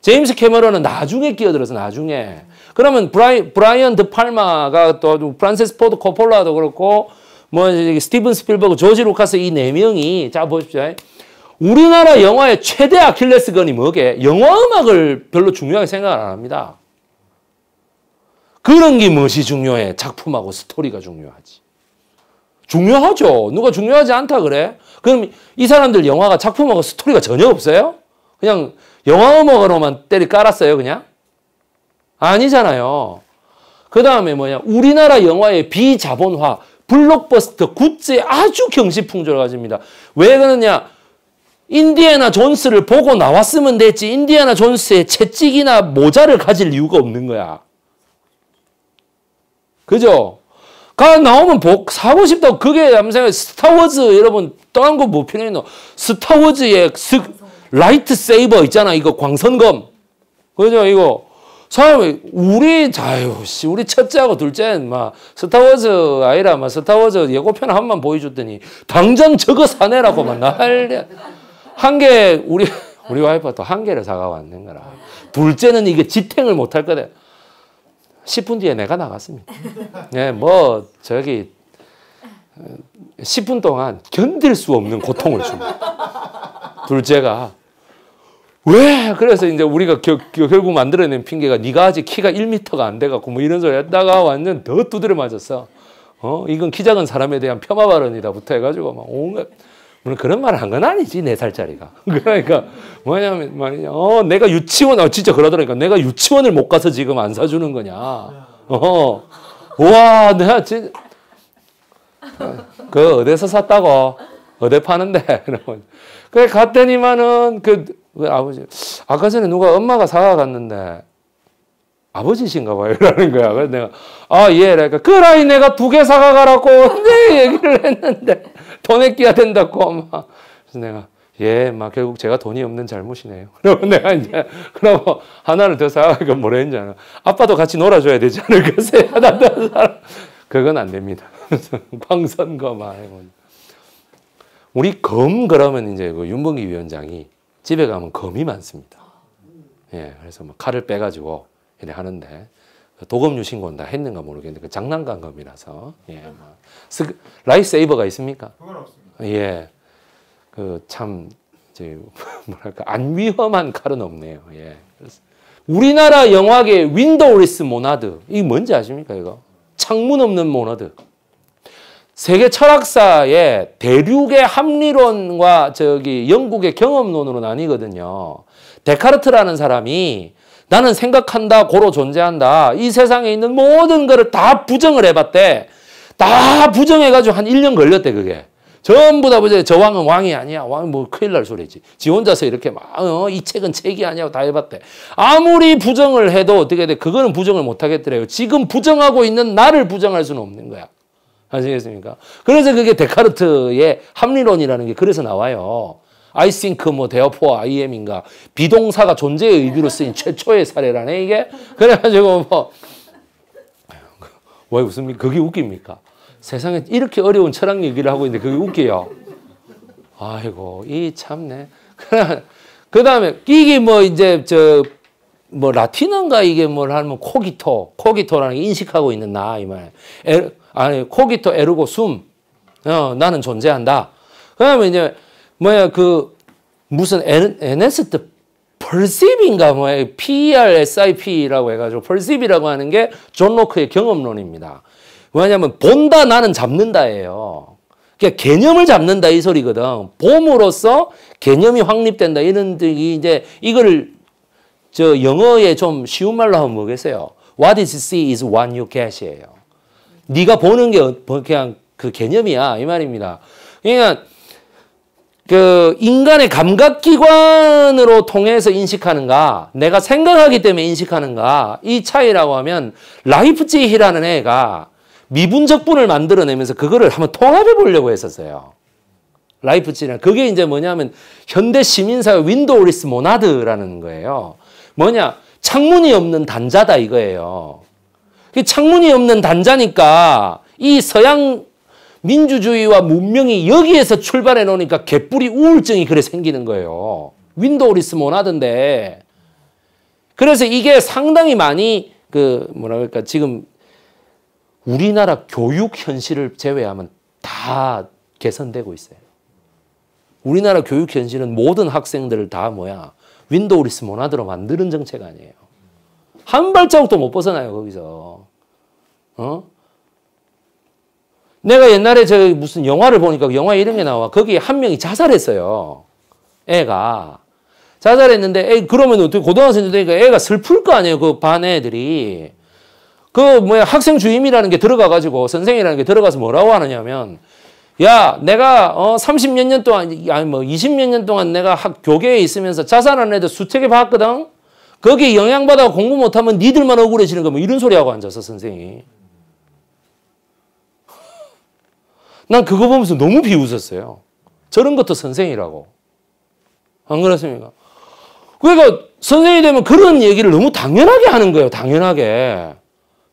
제임스 캐머런은 나중에 끼어들어서 나중에 그러면 브라이, 브라이언 드 팔마가 또 프란세스 포드 코폴라도 그렇고 뭐 스티븐 스필버그, 조지 루카스 이 네 명이 자 보십시오. 우리나라 영화의 최대 아킬레스건이 뭐게? 영화 음악을 별로 중요하게 생각 안 합니다. 그런 게 무엇이 중요해? 작품하고 스토리가 중요하지. 중요하죠. 누가 중요하지 않다 그래? 그럼 이 사람들 영화가 작품하고 스토리가 전혀 없어요? 그냥 영화 음악으로만 때리 깔았어요, 그냥? 아니잖아요. 그 다음에 뭐냐. 우리나라 영화의 비자본화, 블록버스터, 굿즈에 아주 경시풍조를 가집니다. 왜 그러냐. 인디애나 존스를 보고 나왔으면 됐지 인디애나 존스의 채찍이나 모자를 가질 이유가 없는 거야. 그죠? 가 나오면 복 사고 싶다고 그게 남생각 스타워즈 여러분 또한거뭐 필요해요. 스타워즈의 스, 라이트 세이버 있잖아 이거 광선검. 그죠 이거 사람이 우리 자유 씨 우리 첫째하고 둘째는 막 스타워즈 아이라 막 스타워즈 예고편 한번 보여줬더니 당장 저거 사내라고 막 난리 한개 우리 우리 와이프가 또 한 개를 사가 왔는 거라 둘째는 이게 지탱을 못 할 거다 10분 뒤에 내가 나갔습니다 예뭐 저기 10분 어, 동안 견딜 수 없는 고통을 줍니다 둘째가 왜? 그래서 이제 우리가 겨, 겨, 결국 만들어낸 핑계가 네가 아직 키가 1미터가안 돼갖고 뭐 이런 소리 했다가 완전 더 두드려 맞았어. 어? 이건 키 작은 사람에 대한 폄하 발언이다부터 해가지고 막 온갖 물론 그런 말한건 아니지 네 살짜리가 [laughs] 그러니까 뭐냐면 뭐냐 어 내가 유치원 어 진짜 그러더라니까 내가 유치원을 못 가서 지금 안 사주는 거냐 어와 내가 진그 어디서 샀다고 어디 파는데 [laughs] 그래 갔더니만은 그왜 아버지? 아까 전에 누가 엄마가 사과 갔는데 아버지신가 봐요. 라는 거야. 그래서 내가, 아, 예. 그러니까, 그라이 내가 두 개 사가가라고 네, 얘기를 했는데, 돈 아껴야 된다고, 엄마. 그래서 내가, 예, 막 결국 제가 돈이 없는 잘못이네요. [laughs] 그러고 내가 이제, 그러고 하나를 더 사가니까 뭐라 했지 알아. 아빠도 같이 놀아줘야 되지 않을까? [laughs] 세하다는 사람. 그건 안 됩니다. 광선거 [laughs] 말. 우리 검, 그러면 이제 그 윤봉기 위원장이 집에 가면 검이 많습니다. 예, 그래서 뭐 칼을 빼가지고 이래 하는데 도검 유신곤다 했는가 모르겠는데 그 장난감 검이라서 예, 뭐. 라이세이버가 있습니까? 그건 없습니다. 예, 그참 이제 [laughs] 뭐랄까 안 위험한 칼은 없네요. 예, 그래서 우리나라 영화계 윈도우리스 모나드 이게 뭔지 아십니까 이거? 창문 없는 모나드. 세계 철학사의 대륙의 합리론과 저기 영국의 경험론으로 나뉘거든요. 데카르트라는 사람이 나는 생각한다, 고로 존재한다. 이 세상에 있는 모든 것을 다 부정을 해봤대. 다 부정해가지고 한 1년 걸렸대, 그게. 전부 다 부정해. 저 왕은 왕이 아니야. 왕이 뭐 큰일 날 소리지. 지 혼자서 이렇게 막, 어, 이 책은 책이 아니야. 다 해봤대. 아무리 부정을 해도 어떻게 돼? 그거는 부정을 못 하겠더래요. 지금 부정하고 있는 나를 부정할 수는 없는 거야. 아시겠습니까? 그래서 그게 데카르트의 합리론이라는 게 그래서 나와요. I think 뭐 therefore I am인가 비동사가 존재의 의미로 쓰인 최초의 사례라네 이게 그래가지고 뭐왜 웃습니까? 그게 웃깁니까? 세상에 이렇게 어려운 철학 얘기를 하고 있는데 그게 웃겨요. 아이고 이 참네. [laughs] 그 다음에 이게 뭐 이제 저 뭐 라틴어가 이게 뭘 하면 코기토 코기토라는 게 인식하고 있는 나 이 말. 아니 코기토 에르고 숨. 어, 나는 존재한다. 그러면 이제 뭐야 그 무슨 에네스트 펄시브인가 뭐야 p r s i p 라고 해가지고 펄시브라고 하는 게 존 로크의 경험론입니다. 왜냐면 본다 나는 잡는다예요. 그러니까 개념을 잡는다 이 소리거든. 봄으로써 개념이 확립된다 이런 이제 이거를 저 영어에 좀 쉬운 말로 하면 뭐겠어요? What is see is one you get이에요. 네가 보는 게 그냥 그 개념이야 이 말입니다. 그러니까 그 인간의 감각 기관으로 통해서 인식하는가, 내가 생각하기 때문에 인식하는가 이 차이라고 하면 라이프치히라는 애가 미분적분을 만들어내면서 그거를 한번 통합해 보려고 했었어요. 라이프치는 그게 이제 뭐냐면 현대 시민사회 윈도우리스 모나드라는 거예요. 뭐냐 창문이 없는 단자다 이거예요. 그 창문이 없는 단자니까 이 서양 민주주의와 문명이 여기에서 출발해 놓으니까 개뿔이 우울증이 그래 생기는 거예요. 윈도우 리스 모나던데 그래서 이게 상당히 많이 그 뭐라 그럴까 지금 우리나라 교육 현실을 제외하면 다 개선되고 있어요. 우리나라 교육 현실은 모든 학생들을 다 뭐야 윈도우 리스 모나드로 만드는 정책 아니에요. 한 발자국도 못 벗어나요 거기서. 어? 내가 옛날에 저 무슨 영화를 보니까 영화 이런 게 나와. 거기에 한 명이 자살했어요. 애가. 자살했는데, 애, 그러면 어떻게 고등학생도 되니까 애가 슬플 거 아니에요. 그 반 애들이. 그 뭐야 학생 주임이라는 게 들어가가지고 선생이라는 게 들어가서 뭐라고 하느냐면 야 내가 어 30몇 년 동안 아니 뭐 20몇 년 동안 내가 학, 교계에 있으면서 자살하는 애들 수책에 봤거든 거기 영향받아 공부 못하면 니들만 억울해지는 거뭐 이런 소리하고 앉아서 선생이 난 그거 보면서 너무 비웃었어요. 저런 것도 선생이라고. 안 그렇습니까? 그러니까 선생이 되면 그런 얘기를 너무 당연하게 하는 거예요. 당연하게.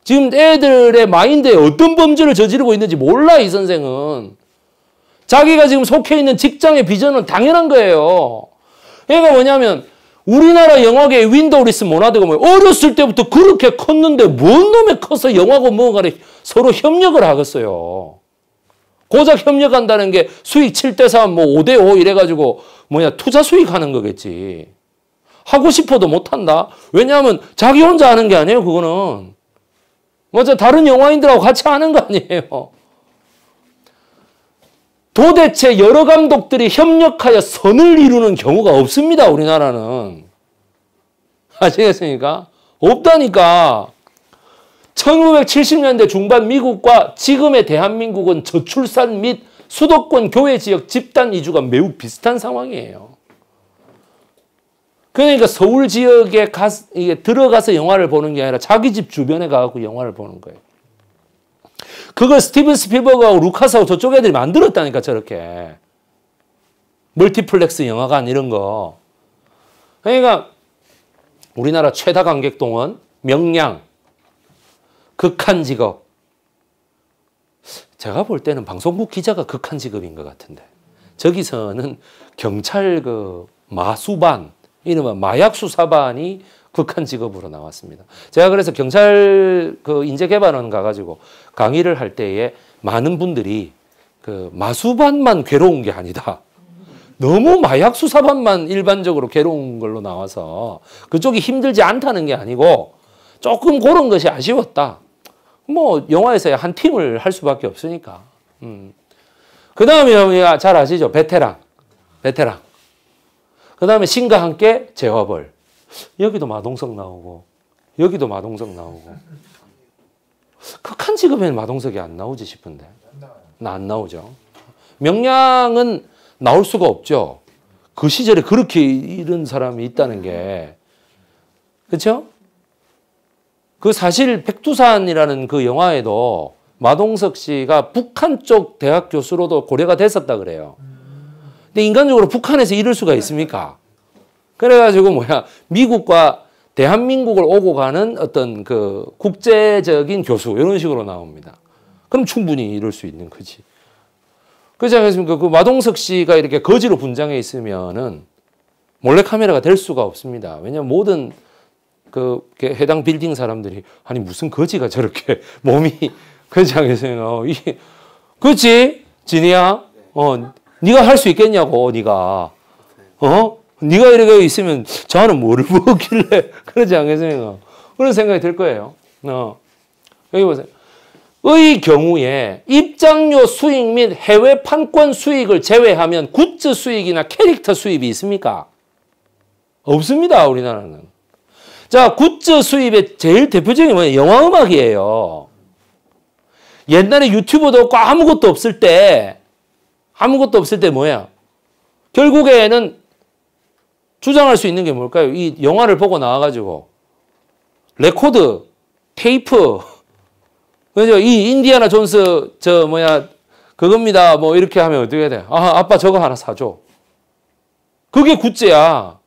지금 애들의 마인드에 어떤 범죄를 저지르고 있는지 몰라, 이 선생은. 자기가 지금 속해 있는 직장의 비전은 당연한 거예요. 얘가 그러니까 뭐냐면, 우리나라 영화계의 윈도우리스 모나드가 뭐 어렸을 때부터 그렇게 컸는데 뭔 놈에 커서 영화고 뭐가래 서로 협력을 하겠어요. 고작 협력한다는 게 수익 7대3, 뭐 5대5 이래가지고 뭐냐, 투자 수익 하는 거겠지. 하고 싶어도 못한다? 왜냐하면 자기 혼자 하는 게 아니에요, 그거는. 맞아, 뭐 다른 영화인들하고 같이 하는 거 아니에요. 도대체 여러 감독들이 협력하여 선을 이루는 경우가 없습니다, 우리나라는. 아시겠습니까? 없다니까. 1970년대 중반 미국과 지금의 대한민국은 저출산 및 수도권 교외 지역 집단 이주가 매우 비슷한 상황이에요. 그러니까 서울 지역에 가, 이게 들어가서 영화를 보는 게 아니라 자기 집 주변에 가고 영화를 보는 거예요. 그걸 스티븐 스피버그하고 루카스하고 저쪽 애들이 만들었다니까 저렇게. 멀티플렉스 영화관 이런 거. 그러니까 우리나라 최다 관객 동원 명량 극한 직업. 제가 볼 때는 방송국 기자가 극한 직업인 것 같은데 저기서는 경찰 그 마수반 이놈의 마약 수사반이 극한 직업으로 나왔습니다. 제가 그래서 경찰 그 인재개발원 가가지고 강의를 할 때에 많은 분들이 그 마수반만 괴로운 게 아니다. 너무 마약 수사반만 일반적으로 괴로운 걸로 나와서 그쪽이 힘들지 않다는 게 아니고 조금 그런 것이 아쉬웠다. 뭐 영화에서야 한 팀을 할 수밖에 없으니까. 음. 그 다음에 우리가 잘 아시죠? 베테랑, 베테랑. 그 다음에 신과 함께 재화벌. 여기도 마동석 나오고 여기도 마동석 나오고. 극한 그 직업에는 마동석이 안 나오지 싶은데. 나안 나오죠. 명량은 나올 수가 없죠. 그 시절에 그렇게 이런 사람이 있다는 게. 그렇죠? 그 사실 백두산이라는 그 영화에도 마동석 씨가 북한 쪽 대학 교수로도 고려가 됐었다 그래요. 근데 인간적으로 북한에서 이럴 수가 있습니까? 그래가지고 뭐야 미국과 대한민국을 오고 가는 어떤 그 국제적인 교수 이런 식으로 나옵니다. 그럼 충분히 이럴 수 있는 거지. 그렇지 않겠습니까? 그 마동석 씨가 이렇게 거지로 분장해 있으면은 몰래카메라가 될 수가 없습니다. 왜냐면 모든 그 해당 빌딩 사람들이 아니 무슨 거지가 저렇게 [laughs] 몸이 그장에서 [laughs] 나 어, 그렇지 진이야 어 네가 할 수 있겠냐고 네가 어 네가 이렇게 있으면 저는 뭐를 [laughs] 먹길래 그러지 않겠습니까 어. 그런 생각이 들 거예요 어 여기 보세요 의 경우에 입장료 수익 및 해외 판권 수익을 제외하면 굿즈 수익이나 캐릭터 수입이 있습니까 없습니다 우리나라는 자, 굿즈 수입의 제일 대표적인 뭐냐 영화 음악이에요. 옛날에 유튜브도 없고 아무것도 없을 때 아무것도 없을 때 뭐야? 결국에는 주장할 수 있는 게 뭘까요? 이 영화를 보고 나와가지고 레코드, 테이프, [laughs] 그죠? 이 인디아나 존스 저 뭐야 그겁니다. 뭐 이렇게 하면 어떻게 돼? 아 아빠 저거 하나 사줘. 그게 굿즈야.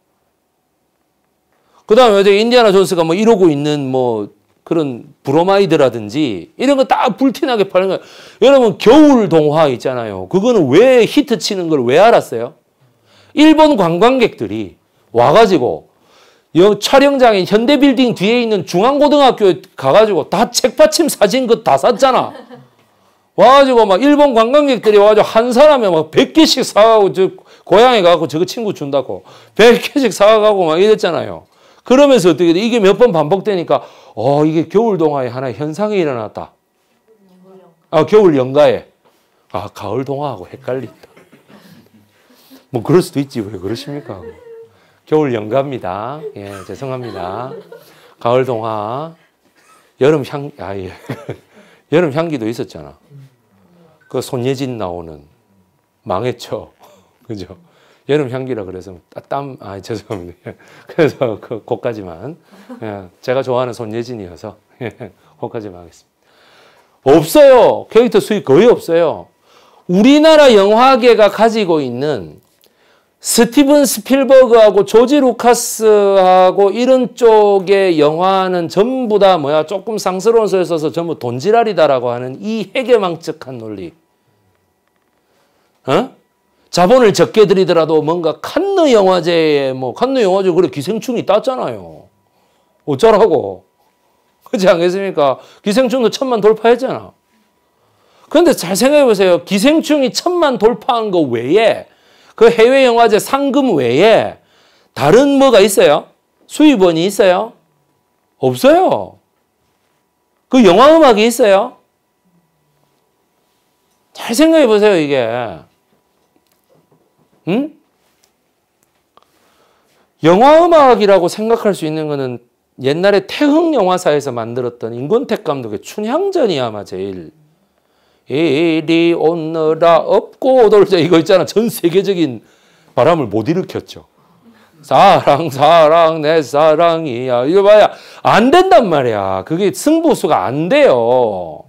그 다음에 이제 인디아나 존스가 뭐 이러고 있는 뭐 그런 브로마이드라든지 이런 거 다 불티나게 파는 거 여러분 겨울 동화 있잖아요. 그거는 왜 히트 치는 걸 왜 알았어요? 일본 관광객들이 와가지고 촬영장인 현대빌딩 뒤에 있는 중앙고등학교에 가가지고 다 책받침 사진 그 다 샀잖아. 와가지고 막 일본 관광객들이 와가지고 한 사람에 막 100개씩 사가고 저 고향에 가고 저거 친구 준다고 100개씩 사가고 막 이랬잖아요. 그러면서 어떻게 돼? 이게 몇 번 반복되니까 어 이게 겨울 동화에 하나 현상이 일어났다. 아 겨울 연가에 아 가을 동화하고 헷갈린다. 뭐 그럴 수도 있지 왜 그러십니까? 겨울 연가입니다. 예 죄송합니다. 가을 동화 여름 향 아예 [laughs] 여름 향기도 있었잖아. 그 손예진 나오는 망했죠. [laughs] 그죠? 여름 향기라 그래서 아, 땀, 아 [laughs] 죄송합니다. 그래서 그 곳까지만 예, 제가 좋아하는 손예진이어서 곳까지만 [laughs] 예, 하겠습니다. 없어요. 캐릭터 수익 거의 없어요. 우리나라 영화계가 가지고 있는 스티븐 스필버그하고 조지 루카스하고 이런 쪽의 영화는 전부 다 뭐야 조금 상스러운 소에 써서 전부 돈지랄이다라고 하는 이 해괴망측한 논리. 어? 자본을 적게 들이더라도 뭔가 칸느 영화제에 뭐 칸느 영화제 그래 기생충이 땄잖아요. 어쩌라고. [laughs] 그렇지 않겠습니까? 기생충도 천만 돌파했잖아. 그런데 잘 생각해 보세요. 기생충이 천만 돌파한 거 외에 그 해외 영화제 상금 외에 다른 뭐가 있어요? 수입원이 있어요? 없어요. 그 영화 음악이 있어요? 잘 생각해 보세요, 이게. 영화 음악이라고 생각할 수 있는 거는 옛날에 태흥 영화사에서 만들었던 임권택 감독의 춘향전이야 마 제일 이리 오느라 없고 돌자 이거 있잖아 전 세계적인 바람을 못 일으켰죠 사랑 사랑 내 사랑이야 이거 봐야 안 된단 말이야 그게 승부수가 안 돼요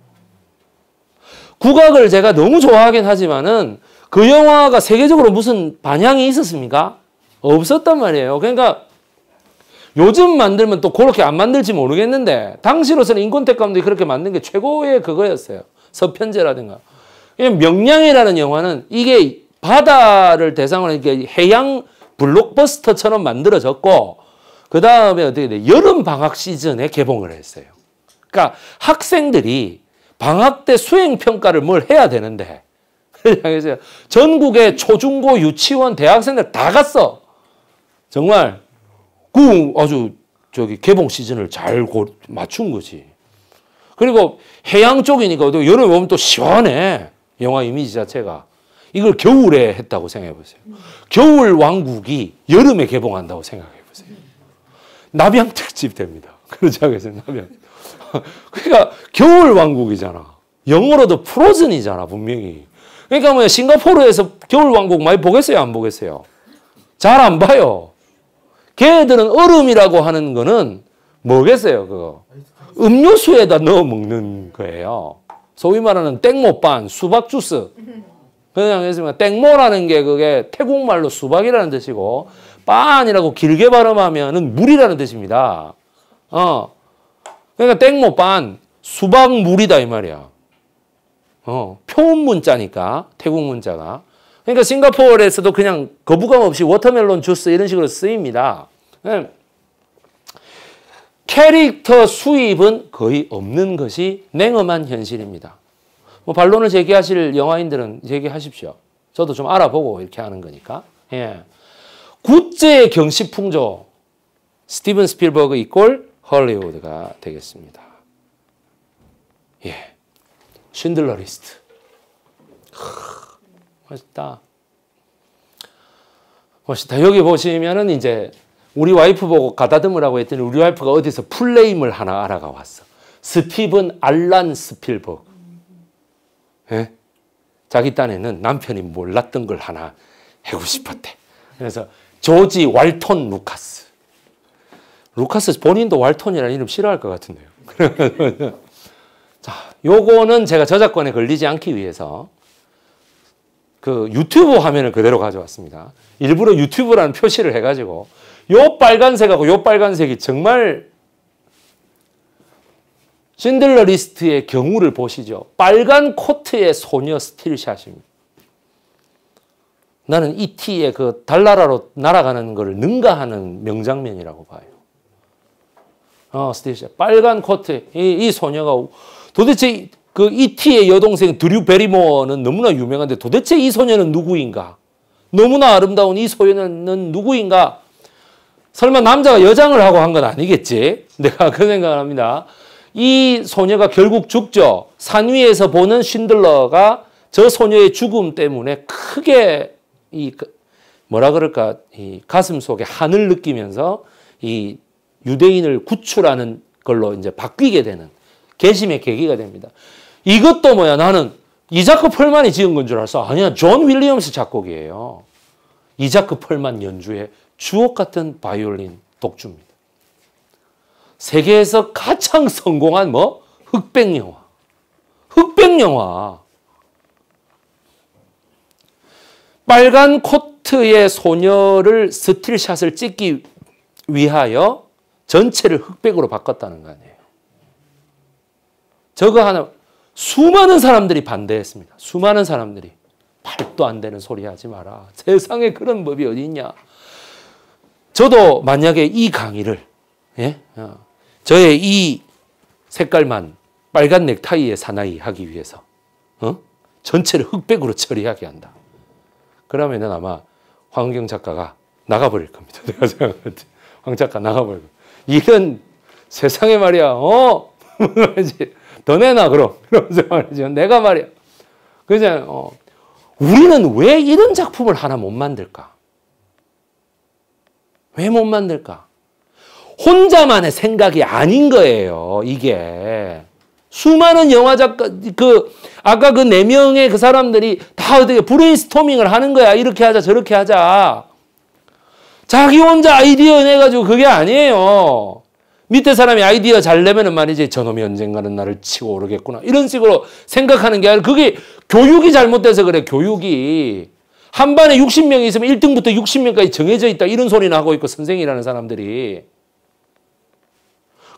국악을 제가 너무 좋아하긴 하지만은 그 영화가 세계적으로 무슨 반향이 있었습니까? 없었단 말이에요. 그러니까 요즘 만들면 또 그렇게 안 만들지 모르겠는데 당시로서는 인권택 감독이 그렇게 만든 게 최고의 그거였어요. 서편제라든가. 명량이라는 영화는 이게 바다를 대상으로 이렇게 해양 블록버스터처럼 만들어졌고 그 다음에 어떻게 돼? 여름 방학 시즌에 개봉을 했어요. 그러니까 학생들이 방학 때 수행 평가를 뭘 해야 되는데 알겠어 [laughs] 전국의 초중고 유치원 대학생들 다 갔어. 정말 그 아주 저기 개봉 시즌을 잘 고, 맞춘 거지. 그리고 해양 쪽이니까 여름에 오면 또 시원해. 영화 이미지 자체가. 이걸 겨울에 했다고 생각해 보세요. 겨울 왕국이 여름에 개봉한다고 생각해 보세요. 남양 특집 됩니다. [laughs] 그렇지 않겠어요? 남양. [laughs] 그러니까 겨울 왕국이잖아. 영어로도 프로즌이잖아, 분명히. 그러니까 뭐 싱가포르에서 겨울왕국 많이 보겠어요? 안 보겠어요? 잘 안 봐요. 걔들은 얼음이라고 하는 거는 뭐겠어요, 그거? 음료수에다 넣어 먹는 거예요. 소위 말하는 땡모빤 수박 주스. 그냥 했으면 땡모라는 게 그게 태국말로 수박이라는 뜻이고, 빤이라고 길게 발음하면은 물이라는 뜻입니다. 어. 그러니까 땡모빤 수박 물이다, 이 말이야. 어, 표음 문자니까 태국 문자가. 그러니까 싱가포르에서도 그냥 거부감 없이 워터멜론 주스 이런 식으로 쓰입니다. 예. 캐릭터 수입은 거의 없는 것이 냉엄한 현실입니다. 뭐 반론을 제기하실 영화인들은 제기하십시오. 저도 좀 알아보고 이렇게 하는 거니까. 예. 굿즈의 경시 풍조. 스티븐 스필버그 이꼴 헐리우드가 되겠습니다. 예. 쉰들러 리스트. 멋있다. 멋있다. 여기 보시면은 이제 우리 와이프 보고 가다듬으라고 했더니 우리 와이프가 어디서 풀네임을 하나 알아가 왔어. 스티븐 알란 스필버그. 예? 자기 딴에는 남편이 몰랐던 걸 하나 해고 싶었대. 그래서 조지 왈톤 루카스. 루카스 본인도 왈톤이라는 이름 싫어할 것 같은데요. [laughs] 자, 요거는 제가 저작권에 걸리지 않기 위해서 그 유튜브 화면을 그대로 가져왔습니다. 일부러 유튜브라는 표시를 해가지고 요 빨간색하고 요 빨간색이 정말 신들러 리스트의 경우를 보시죠. 빨간 코트의 소녀 스틸샷입니다. 나는 E.T.의 그 달나라로 날아가는 것 능가하는 명장면이라고 봐요. 어, 스틸샷. 빨간 코트. 이, 이 소녀가 도대체 그 이티의 여동생 드류 베리모어는 너무나 유명한데 도대체 이 소녀는 누구인가? 너무나 아름다운 이 소녀는 누구인가? 설마 남자가 여장을 하고 한 건 아니겠지? [laughs] 내가 그 생각을 합니다. 이 소녀가 결국 죽죠. 산 위에서 보는 신들러가 저 소녀의 죽음 때문에 크게 이 그 뭐라 그럴까 이 가슴 속에 한을 느끼면서 이 유대인을 구출하는 걸로 이제 바뀌게 되는 개심의 계기가 됩니다. 이것도 뭐야 나는 이자크 펄만이 지은 건 줄 알았어. 아니야 존 윌리엄스 작곡이에요. 이자크 펄만 연주의 주옥 같은 바이올린 독주입니다. 세계에서 가장 성공한 뭐 흑백 영화. 흑백 영화. 빨간 코트의 소녀를 스틸샷을 찍기 위하여 전체를 흑백으로 바꿨다는 거 아니에요. 저거 하나 수많은 사람들이 반대했습니다. 수많은 사람들이 말도 안 되는 소리 하지 마라. [laughs] 세상에 그런 법이 어디 있냐. 저도 만약에 이 강의를 예? 어. 저의 이 색깔만 빨간 넥타이의 사나이 하기 위해서 어? 전체를 흑백으로 처리하게 한다. 그러면은 아마 황경 작가가 나가버릴 겁니다. [laughs] 내가 생각할 때. 황 작가 나가버릴 겁니다. 이런 세상에 말이야. 어? [laughs] 더 내놔 그럼 이러면서 [laughs] 말이죠. 내가 말이야. 그잖 어, 우리는 왜 이런 작품을 하나 못 만들까? 왜 못 만들까? 혼자만의 생각이 아닌 거예요. 이게. 수많은 영화 작가 그 아까 그 네 명의 그 사람들이 다 어떻게 브레인스토밍을 하는 거야. 이렇게 하자 저렇게 하자. 자기 혼자 아이디어 내 가지고 그게 아니에요. 밑에 사람이 아이디어 잘 내면은 말이지 저놈이 언젠가는 나를 치고 오르겠구나. 이런 식으로 생각하는 게 아니라 그게 교육이 잘못돼서 그래. 교육이. 한 반에 60명이 있으면 1등부터 60명까지 정해져 있다. 이런 소리나 하고 있고 선생이라는 사람들이.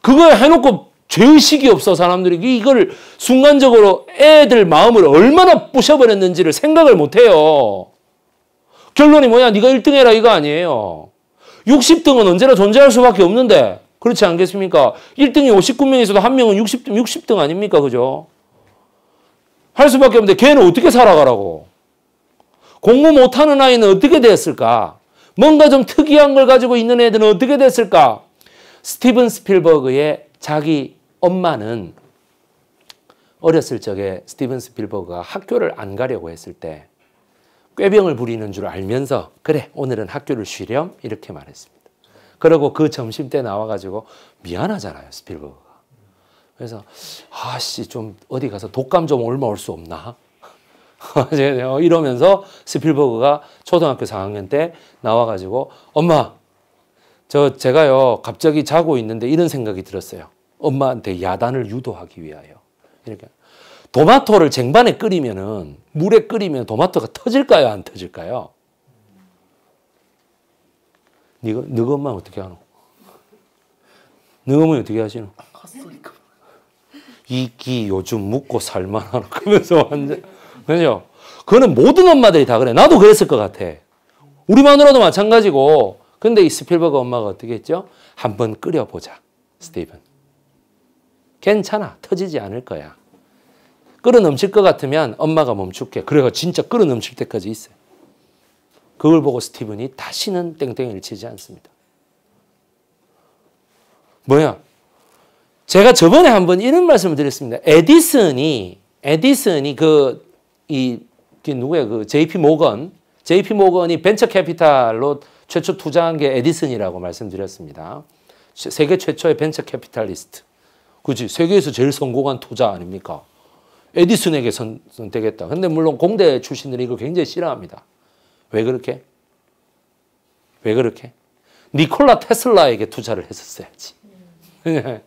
그거 해놓고 죄의식이 없어 사람들이 이걸 순간적으로 애들 마음을 얼마나 부셔버렸는지를 생각을 못해요. 결론이 뭐야? 네가 1등 해라 이거 아니에요. 60등은 언제나 존재할 수밖에 없는데 그렇지 않겠습니까? 1등이 59명에서도 한 명은 60, 60등 아닙니까? 그죠? 할 수밖에 없는데 걔는 어떻게 살아가라고? 공부 못하는 아이는 어떻게 됐을까? 뭔가 좀 특이한 걸 가지고 있는 애들은 어떻게 됐을까? 스티븐 스필버그의 자기 엄마는 어렸을 적에 스티븐 스필버그가 학교를 안 가려고 했을 때 꾀병을 부리는 줄 알면서 그래 오늘은 학교를 쉬렴 이렇게 말했습니다. 그리고그 점심 때 나와가지고 미안하잖아요, 스필버그가. 그래서, 아씨, 좀 어디 가서 독감 좀 올마올 수 없나? [laughs] 어, 이러면서 스필버그가 초등학교 4학년 때 나와가지고 엄마 저 제가요 갑자기 자고 있는데 이런 생각이 들었어요. 엄마한테 야단을 유도하기 위하여 이렇게 도마토를 쟁반에 끓이면은 물에 끓이면 도마토가 터질까요 안 터질까요? 네가 너 네 엄마 어떻게 하노? 너 네 어머니 어떻게 하시노? 이기 요즘 묵고 살만하노? [laughs] 그러면서 완전 그죠? 그거는 모든 엄마들이 다 그래. 나도 그랬을 것 같아. 우리 마누라도 마찬가지고. 근데 이 스필버그 엄마가 어떻게 했죠? 한번 끓여보자, 스티븐. 괜찮아. 터지지 않을 거야. 끓어 넘칠 것 같으면 엄마가 멈출게. 그래가 진짜 끓어 넘칠 때까지 있어요. 그걸 보고 스티븐이 다시는 땡땡이를 치지 않습니다. 뭐야? 제가 저번에 한번 이런 말씀을 드렸습니다. 에디슨이 에디슨이 그이 그 누구야 그 JP 모건 JP 모건이 벤처 캐피탈로 최초 투자한 게 에디슨이라고 말씀드렸습니다. 세계 최초의 벤처 캐피탈리스트. 그지 세계에서 제일 성공한 투자 아닙니까? 에디슨에게 선, 택했다 근데 물론 공대 출신들이 이걸 굉장히 싫어합니다. 왜 그렇게? 왜 그렇게? 니콜라 테슬라에게 투자를 했었어야지. [laughs]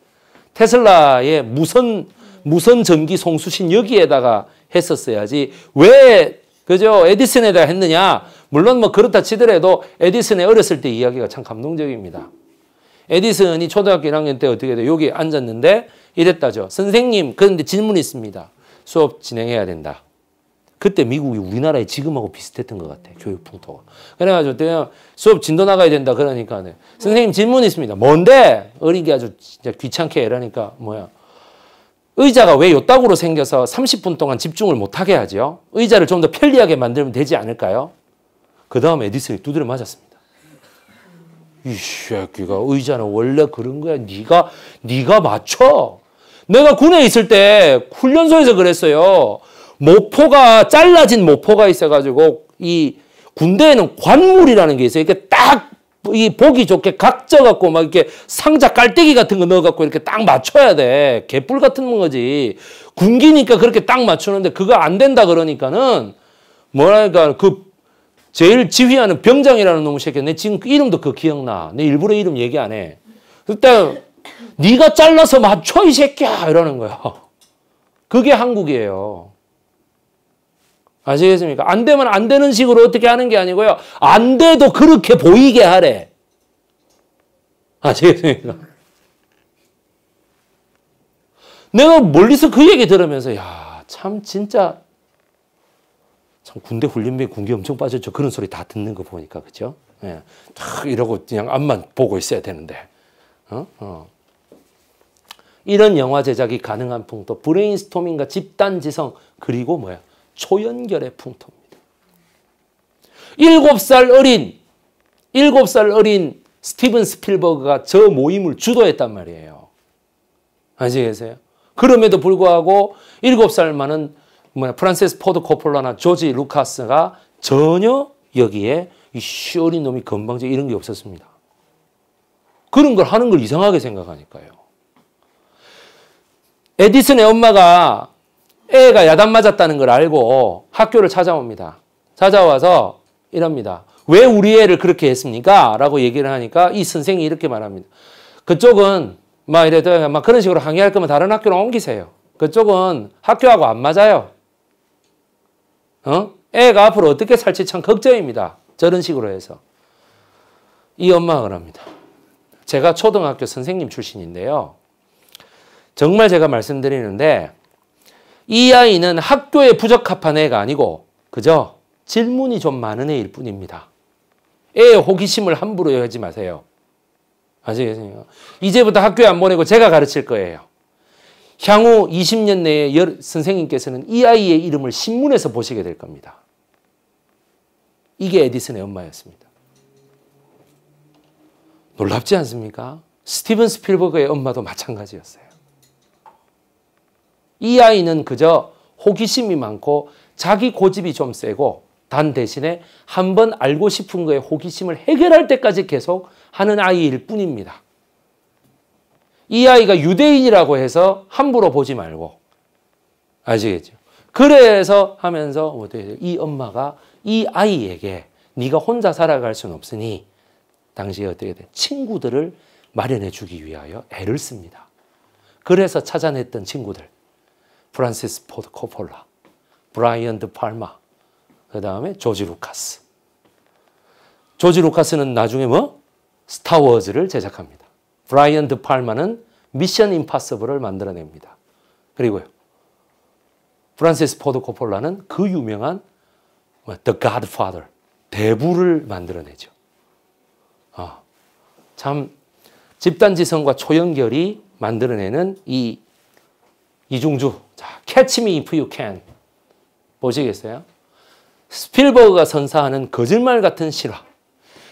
테슬라의 무선 무선 전기 송수신 여기에다가 했었어야지. 왜 그죠? 에디슨에다 가 했느냐? 물론 뭐 그렇다 치더라도 에디슨의 어렸을 때 이야기가 참 감동적입니다. 에디슨이 초등학교 1학년 때 어떻게 돼? 여기 앉았는데 이랬다죠. 선생님, 그런데 질문이 있습니다. 수업 진행해야 된다. 그때 미국이 우리나라에 지금하고 비슷했던 것 같아 교육 풍토가 그래가지고 그냥 수업 진도 나가야 된다 그러니까 네. 선생님 질문 있습니다 뭔데 어린 게 아주 진짜 귀찮게 이러니까 뭐야 의자가 왜 요따구로 생겨서 30분 동안 집중을 못하게 하지 의자를 좀 더 편리하게 만들면 되지 않을까요 그 다음 에디슨이 두드려 맞았습니다 이 새끼가 의자는 원래 그런 거야 네가 네가 맞춰 내가 군에 있을 때 훈련소에서 그랬어요. 모포가 잘라진 모포가 있어가지고 이 군대에는 관물이라는 게 있어요. 이게딱 이 보기 좋게 각져 갖고 막 이렇게 상자 깔때기 같은 거 넣어 갖고 이렇게 딱 맞춰야 돼. 개뿔 같은 거지. 군기니까 그렇게 딱 맞추는데 그거 안 된다 그러니까는 뭐랄까 그 제일 지휘하는 병장이라는 놈의 새끼 내 지금 그 이름도 그 기억나. 내 일부러 이름 얘기 안 해. 그때 그러니까 네가 잘라서 맞춰 이 새끼야 이러는 거야. 그게 한국이에요. 아시겠습니까? 안 되면 안 되는 식으로 어떻게 하는 게 아니고요. 안 돼도 그렇게 보이게 하래. 아시겠습니까? 내가 멀리서 그 얘기 들으면서 야, 참 진짜 참 군대 훈련비 군기 엄청 빠졌죠. 그런 소리 다 듣는 거 보니까 그죠? 예. 탁 이러고 그냥 앞만 보고 있어야 되는데. 어? 어. 이런 영화 제작이 가능한 풍토, 브레인스토밍과 집단지성, 그리고 뭐야? 초연결의 풍토입니다. 일곱 살 어린 일곱 살 어린 스티븐 스필버그가 저 모임을 주도했단 말이에요. 아시겠어요? 그럼에도 불구하고 일곱 살 많은 뭐냐 프란세스 포드 코폴라나 조지 루카스가 전혀 여기에 이시어 놈이 건방져 이런 게 없었습니다. 그런 걸 하는 걸 이상하게 생각하니까요. 에디슨의 엄마가 애가 야단 맞았다는 걸 알고 학교를 찾아옵니다. 찾아와서 이럽니다. 왜 우리 애를 그렇게 했습니까? 라고 얘기를 하니까 이 선생이 이렇게 말합니다. 그쪽은 막 이래도 막 그런 식으로 항의할 거면 다른 학교로 옮기세요. 그쪽은 학교하고 안 맞아요. 어? 애가 앞으로 어떻게 살지 참 걱정입니다. 저런 식으로 해서. 이 엄마가 그럽니다. 제가 초등학교 선생님 출신인데요. 정말 제가 말씀드리는데 이 아이는 학교에 부적합한 애가 아니고 그저 질문이 좀 많은 애일 뿐입니다. 애의 호기심을 함부로 여지 마세요. 아시겠습니 이제부터 학교에 안 보내고 제가 가르칠 거예요. 향후 20년 내에 여, 선생님께서는 이 아이의 이름을 신문에서 보시게 될 겁니다. 이게 에디슨의 엄마였습니다. 놀랍지 않습니까? 스티븐 스필버그의 엄마도 마찬가지였어요. 이 아이는 그저 호기심이 많고 자기 고집이 좀 세고 단 대신에 한번 알고 싶은 거에 호기심을 해결할 때까지 계속 하는 아이일 뿐입니다. 이 아이가 유대인이라고 해서 함부로 보지 말고 아시겠죠? 그래서 하면서 뭐 이 엄마가 이 아이에게 네가 혼자 살아갈 수는 없으니 당시에 어떻게 돼? 친구들을 마련해 주기 위하여 애를 씁니다. 그래서 찾아냈던 친구들. 프란시스 포드 코폴라, 브라이언 드 팔마, 그 다음에 조지 루카스. 조지 루카스는 나중에 뭐? 스타워즈를 제작합니다. 브라이언 드 팔마는 미션 임파서블을 만들어냅니다. 그리고요. 프란시스 포드 코폴라는 그 유명한 뭐 The Godfather, 대부를 만들어내죠. 아, 참 집단지성과 초연결이 만들어내는 이 이중주. 자, Catch Me If You Can. 보시겠어요? 스필버그가 선사하는 거짓말 같은 실화.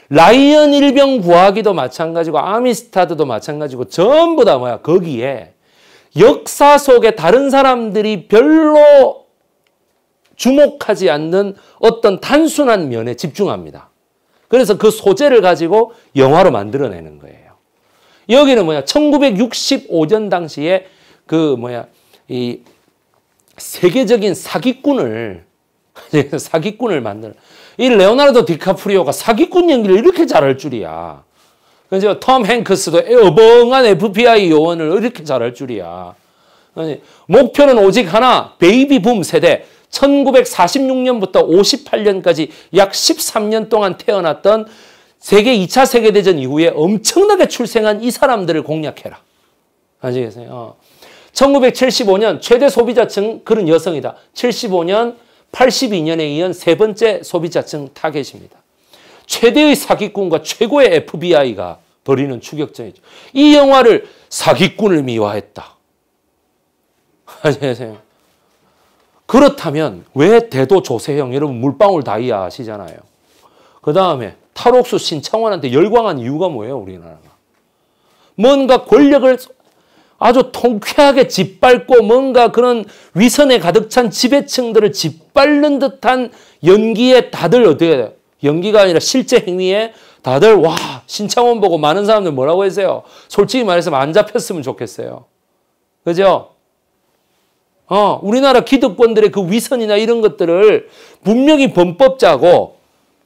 라이언 일병 구하기도 마찬가지고 아미스타드도 마찬가지고 전부 다 뭐야 거기에 역사 속에 다른 사람들이 별로 주목하지 않는 어떤 단순한 면에 집중합니다. 그래서 그 소재를 가지고 영화로 만들어내는 거예요. 여기는 뭐냐 1965년 당시에 그 뭐야 이 세계적인 사기꾼을 [laughs] 사기꾼을 만들. 이 레오나르도 디카프리오가 사기꾼 연기를 이렇게 잘할 줄이야. 그죠? 톰 행크스도 어벙한 FBI 요원을 이렇게 잘할 줄이야. 아니, 목표는 오직 하나, 베이비 붐 세대. 1946년부터 58년까지 약 13년 동안 태어났던 세계 2차 세계대전 이후에 엄청나게 출생한 이 사람들을 공략해라. 아시겠어요? 어. 1975년 최대 소비자층 그런 여성이다. 75년 82년에 이은 세 번째 소비자층 타겟입니다. 최대의 사기꾼과 최고의 FBI가 벌이는 추격전이죠. 이 영화를 사기꾼을 미화했다. 안녕하세요. [laughs] 그렇다면 왜 대도 조세형 여러분 물방울 다이아 아시잖아요. 그 다음에 탈옥수 신창원한테 열광한 이유가 뭐예요 우리나라가. 뭔가 권력을 아주 통쾌하게 짓밟고 뭔가 그런 위선에 가득 찬 지배층들을 짓밟는 듯한 연기에 다들 어떻게 돼요? 연기가 아니라 실제 행위에 다들 와 신창원 보고 많은 사람들 뭐라고 했어요? 솔직히 말해서 안 잡혔으면 좋겠어요. 그죠? 어, 우리나라 기득권들의 그 위선이나 이런 것들을 분명히 범법자고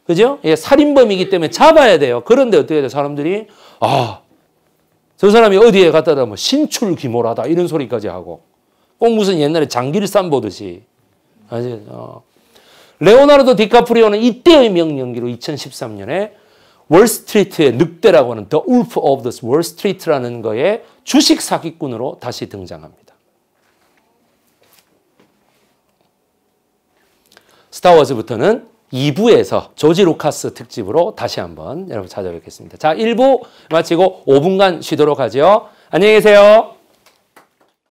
그죠? 예, 살인범이기 때문에 잡아야 돼요. 그런데 어떻게 돼요? 사람들이 아저 사람이 어디에 갔다가 뭐 신출귀몰하다 이런 소리까지 하고 꼭 무슨 옛날에 장길산 보듯이 아시 어. 레오나르도 디카프리오는 이때의 명령기로 2013년에 월스트리트의 늑대라고 하는 The Wolf of the Wall Street라는 거에 주식 사기꾼으로 다시 등장합니다. 스타워즈부터는 2부에서 조지 루카스 특집으로 다시 한번 여러분 찾아뵙겠습니다. 자, 1부 마치고 5분간 쉬도록 하죠. 안녕히 계세요.